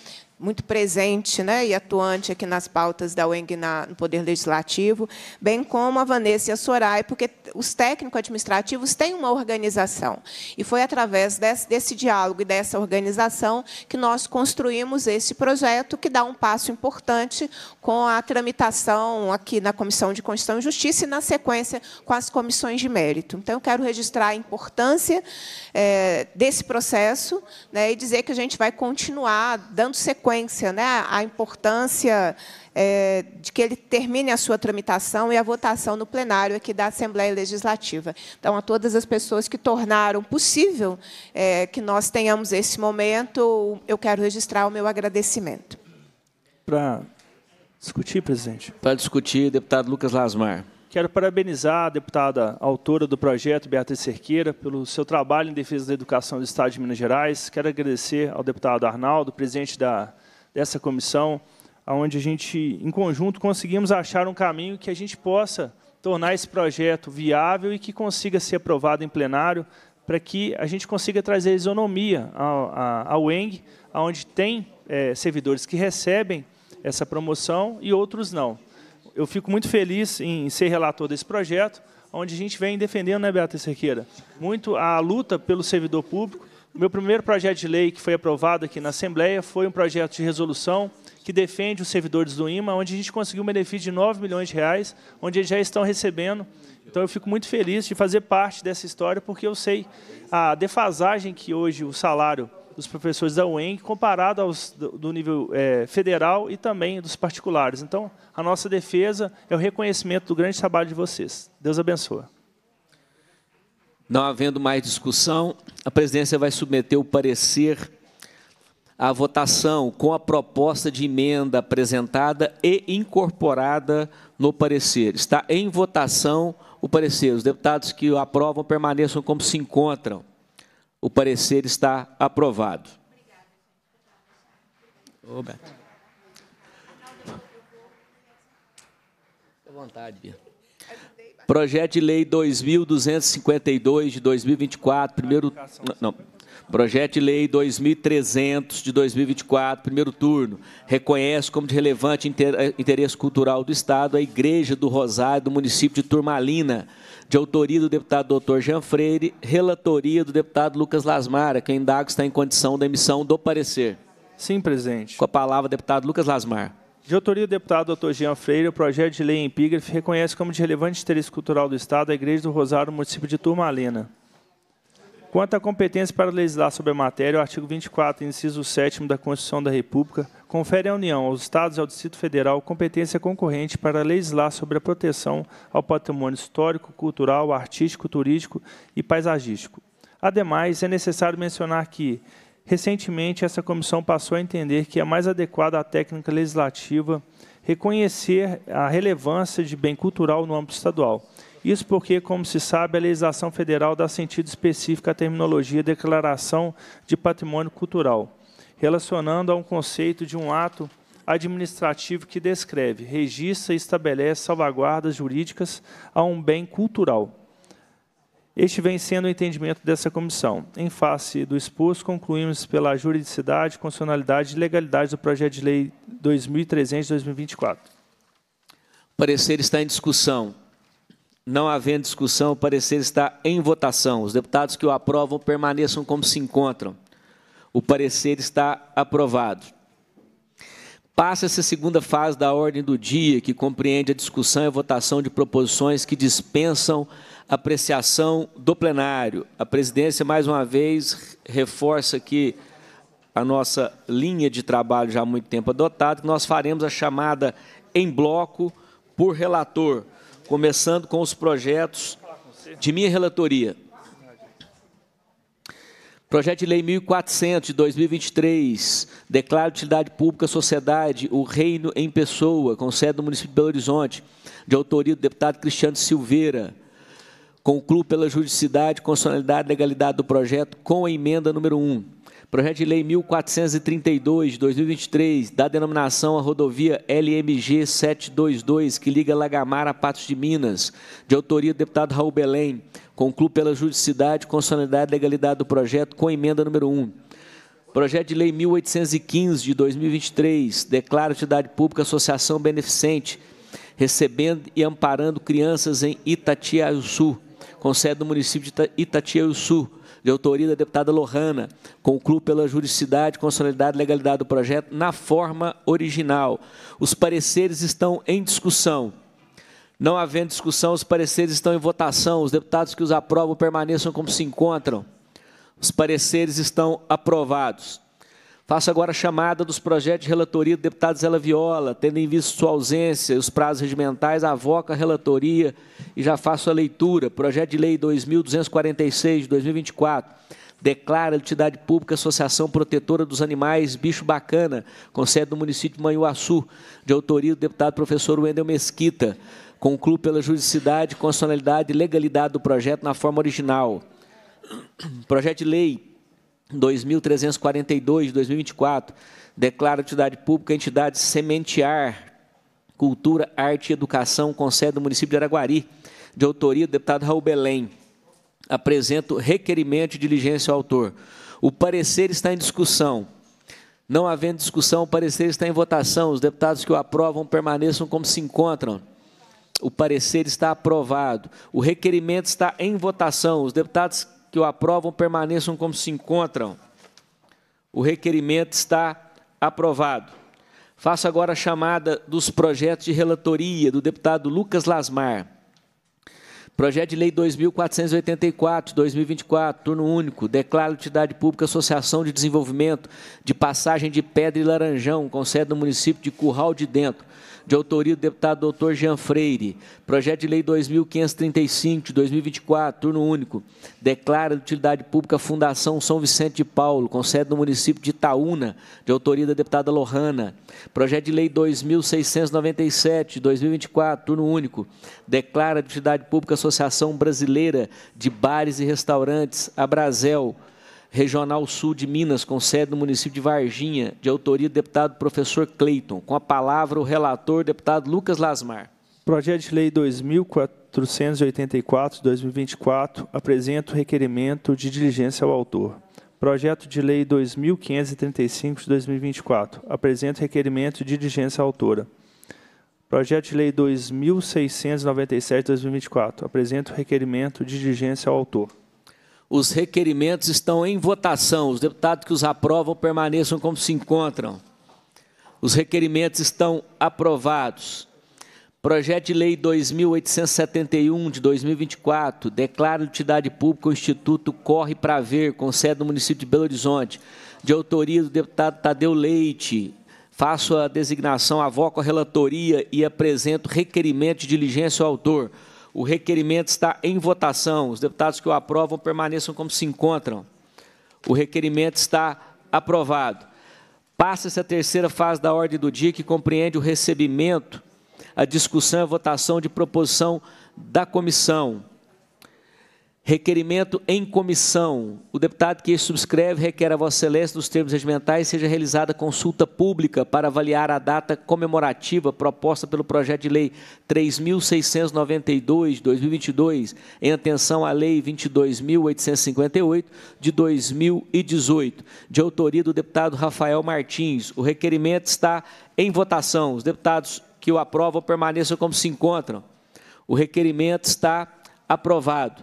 muito presente né, e atuante aqui nas pautas da UENG na, no Poder Legislativo, bem como a Vanessa e a Sorai, porque os técnicos administrativos têm uma organização. E foi através desse, desse diálogo e dessa organização que nós construímos esse projeto, que dá um passo importante com a tramitação aqui na Comissão de Constituição e Justiça e, na sequência, com as comissões de mérito. Então, eu quero registrar a importância é, desse processo né, e dizer que a gente vai continuar dando sequência sequência, né, a importância é, de que ele termine a sua tramitação e a votação no plenário aqui da Assembleia Legislativa. Então, a todas as pessoas que tornaram possível é, que nós tenhamos esse momento, eu quero registrar o meu agradecimento. Para discutir, presidente. Para discutir, deputado Lucas Lasmar. Quero parabenizar a deputada autora do projeto, Beatriz Cerqueira, pelo seu trabalho em defesa da educação do Estado de Minas Gerais. Quero agradecer ao deputado Arnaldo, presidente da dessa comissão, onde a gente, em conjunto, conseguimos achar um caminho que a gente possa tornar esse projeto viável e que consiga ser aprovado em plenário, para que a gente consiga trazer isonomia ao ENG, onde tem é, servidores que recebem essa promoção e outros não. Eu fico muito feliz em ser relator desse projeto, onde a gente vem defendendo, né, Beatriz Serqueira? muito a luta pelo servidor público, o meu primeiro projeto de lei que foi aprovado aqui na Assembleia foi um projeto de resolução que defende os servidores do IMA, onde a gente conseguiu um benefício de 9 milhões de reais, onde eles já estão recebendo. Então, eu fico muito feliz de fazer parte dessa história, porque eu sei a defasagem que hoje o salário dos professores da UEM comparado aos do nível é, federal e também dos particulares. Então, a nossa defesa é o reconhecimento do grande trabalho de vocês. Deus abençoe. Não havendo mais discussão, a presidência vai submeter o parecer à votação com a proposta de emenda apresentada e incorporada no parecer. Está em votação o parecer. Os deputados que o aprovam permaneçam como se encontram. O parecer está aprovado. Ô, Roberto. Fique à vontade, Bia. Projeto de Lei 2252 de 2024, primeiro. Não, não. Projeto de Lei 2300 de 2024, primeiro turno, reconhece como de relevante eh, interesse cultural do Estado a Igreja do Rosário do município de Turmalina, de autoria do deputado doutor Jean Freire, relatoria do deputado Lucas Lasmara, quem indago está em condição da emissão do parecer. Sim, presidente. Com a palavra, deputado Lucas Lasmar. De autoria do deputado Dr. Jean Freire, o projeto de lei em epígrafe reconhece como de relevante interesse cultural do Estado a Igreja do Rosário, no município de Turmalina. Quanto à competência para legislar sobre a matéria, o artigo 24, inciso 7 da Constituição da República, confere à União, aos Estados e ao Distrito Federal competência concorrente para legislar sobre a proteção ao patrimônio histórico, cultural, artístico, turístico e paisagístico. Ademais, é necessário mencionar que, Recentemente, essa comissão passou a entender que é mais adequada a técnica legislativa reconhecer a relevância de bem cultural no âmbito estadual. Isso porque, como se sabe, a legislação federal dá sentido específico à terminologia Declaração de Patrimônio Cultural, relacionando a um conceito de um ato administrativo que descreve, registra e estabelece salvaguardas jurídicas a um bem cultural. Este vem sendo o entendimento dessa comissão. Em face do exposto, concluímos pela juridicidade, constitucionalidade e legalidade do projeto de lei 2300-2024. O parecer está em discussão. Não havendo discussão, o parecer está em votação. Os deputados que o aprovam permaneçam como se encontram. O parecer está aprovado. Passa-se a segunda fase da ordem do dia, que compreende a discussão e a votação de proposições que dispensam apreciação do plenário. A presidência, mais uma vez, reforça que a nossa linha de trabalho já há muito tempo adotada, que nós faremos a chamada em bloco por relator, começando com os projetos de minha relatoria. Projeto de Lei 1400 de 2023 declara de utilidade pública a sociedade O Reino em Pessoa, com sede no município de Belo Horizonte, de autoria do deputado Cristiano Silveira. Concluo pela juridicidade, constitucionalidade e legalidade do projeto com a emenda número 1. Projeto de Lei 1432, 2023, da denominação à rodovia LMG 722, que liga Lagamar a Patos de Minas, de autoria do deputado Raul Belém. Concluo pela juridicidade, constitucionalidade e legalidade do projeto com a emenda número 1. Projeto de Lei 1815 de 2023 declara atividade pública associação beneficente, recebendo e amparando crianças em Itatiaçu com sede no município de Sul, de autoria da deputada Lohana, concluo pela juridicidade, consolidade e legalidade do projeto na forma original. Os pareceres estão em discussão. Não havendo discussão, os pareceres estão em votação. Os deputados que os aprovam permaneçam como se encontram. Os pareceres estão aprovados. Faço agora a chamada dos projetos de relatoria do deputado Zela Viola, tendo em vista sua ausência e os prazos regimentais, avoco a relatoria e já faço a leitura. Projeto de Lei 2246 de 2024 declara a entidade pública Associação Protetora dos Animais Bicho Bacana, com sede no município de Manhuaçu, de autoria do deputado professor Wendel Mesquita. Concluo pela juridicidade, constitucionalidade e legalidade do projeto na forma original. Projeto de Lei 2342 de 2024, declara a entidade pública a entidade Sementear Cultura, Arte e Educação, com sede do município de Araguari, de autoria do deputado Raul Belém. Apresento requerimento de diligência ao autor. O parecer está em discussão. Não havendo discussão, o parecer está em votação. Os deputados que o aprovam permaneçam como se encontram. O parecer está aprovado. O requerimento está em votação. Os deputados que o aprovam permaneçam como se encontram. O requerimento está aprovado. Faço agora a chamada dos projetos de relatoria do deputado Lucas Lasmar. Projeto de Lei 2484, 2024, turno único, declara entidade pública Associação de Desenvolvimento de Passagem de Pedra e Laranjão, com sede no município de Curral de Dentro de autoria do deputado doutor Jean Freire. Projeto de Lei 2535, de 2024, turno único. Declara de utilidade pública a Fundação São Vicente de Paulo, com sede no município de Itaúna, de autoria da deputada Lohana. Projeto de Lei 2697, de 2024, turno único. Declara de utilidade pública a Associação Brasileira de Bares e Restaurantes, Abrazel. Regional Sul de Minas, com sede no município de Varginha, de autoria do deputado professor Cleiton. Com a palavra, o relator, deputado Lucas Lasmar. Projeto de Lei 2484-2024 apresenta o requerimento de diligência ao autor. Projeto de Lei 2535-2024 apresenta o requerimento de diligência à autora. Projeto de Lei 2697-2024 apresenta o requerimento de diligência ao autor. Os requerimentos estão em votação. Os deputados que os aprovam permaneçam como se encontram. Os requerimentos estão aprovados. Projeto de Lei 2871 de 2024 declara entidade pública o Instituto Corre para Ver, com sede no município de Belo Horizonte, de autoria do deputado Tadeu Leite. Faço a designação, avoco a relatoria e apresento requerimento de diligência ao autor. O requerimento está em votação. Os deputados que o aprovam permaneçam como se encontram. O requerimento está aprovado. Passa-se a terceira fase da ordem do dia, que compreende o recebimento, a discussão e a votação de proposição da comissão Requerimento em comissão. O deputado que subscreve requer a Vossa Excelência, nos termos regimentais, seja realizada consulta pública para avaliar a data comemorativa proposta pelo projeto de lei 3.692 de 2022, em atenção à lei 22.858 de 2018, de autoria do deputado Rafael Martins. O requerimento está em votação. Os deputados que o aprovam permaneçam como se encontram. O requerimento está aprovado.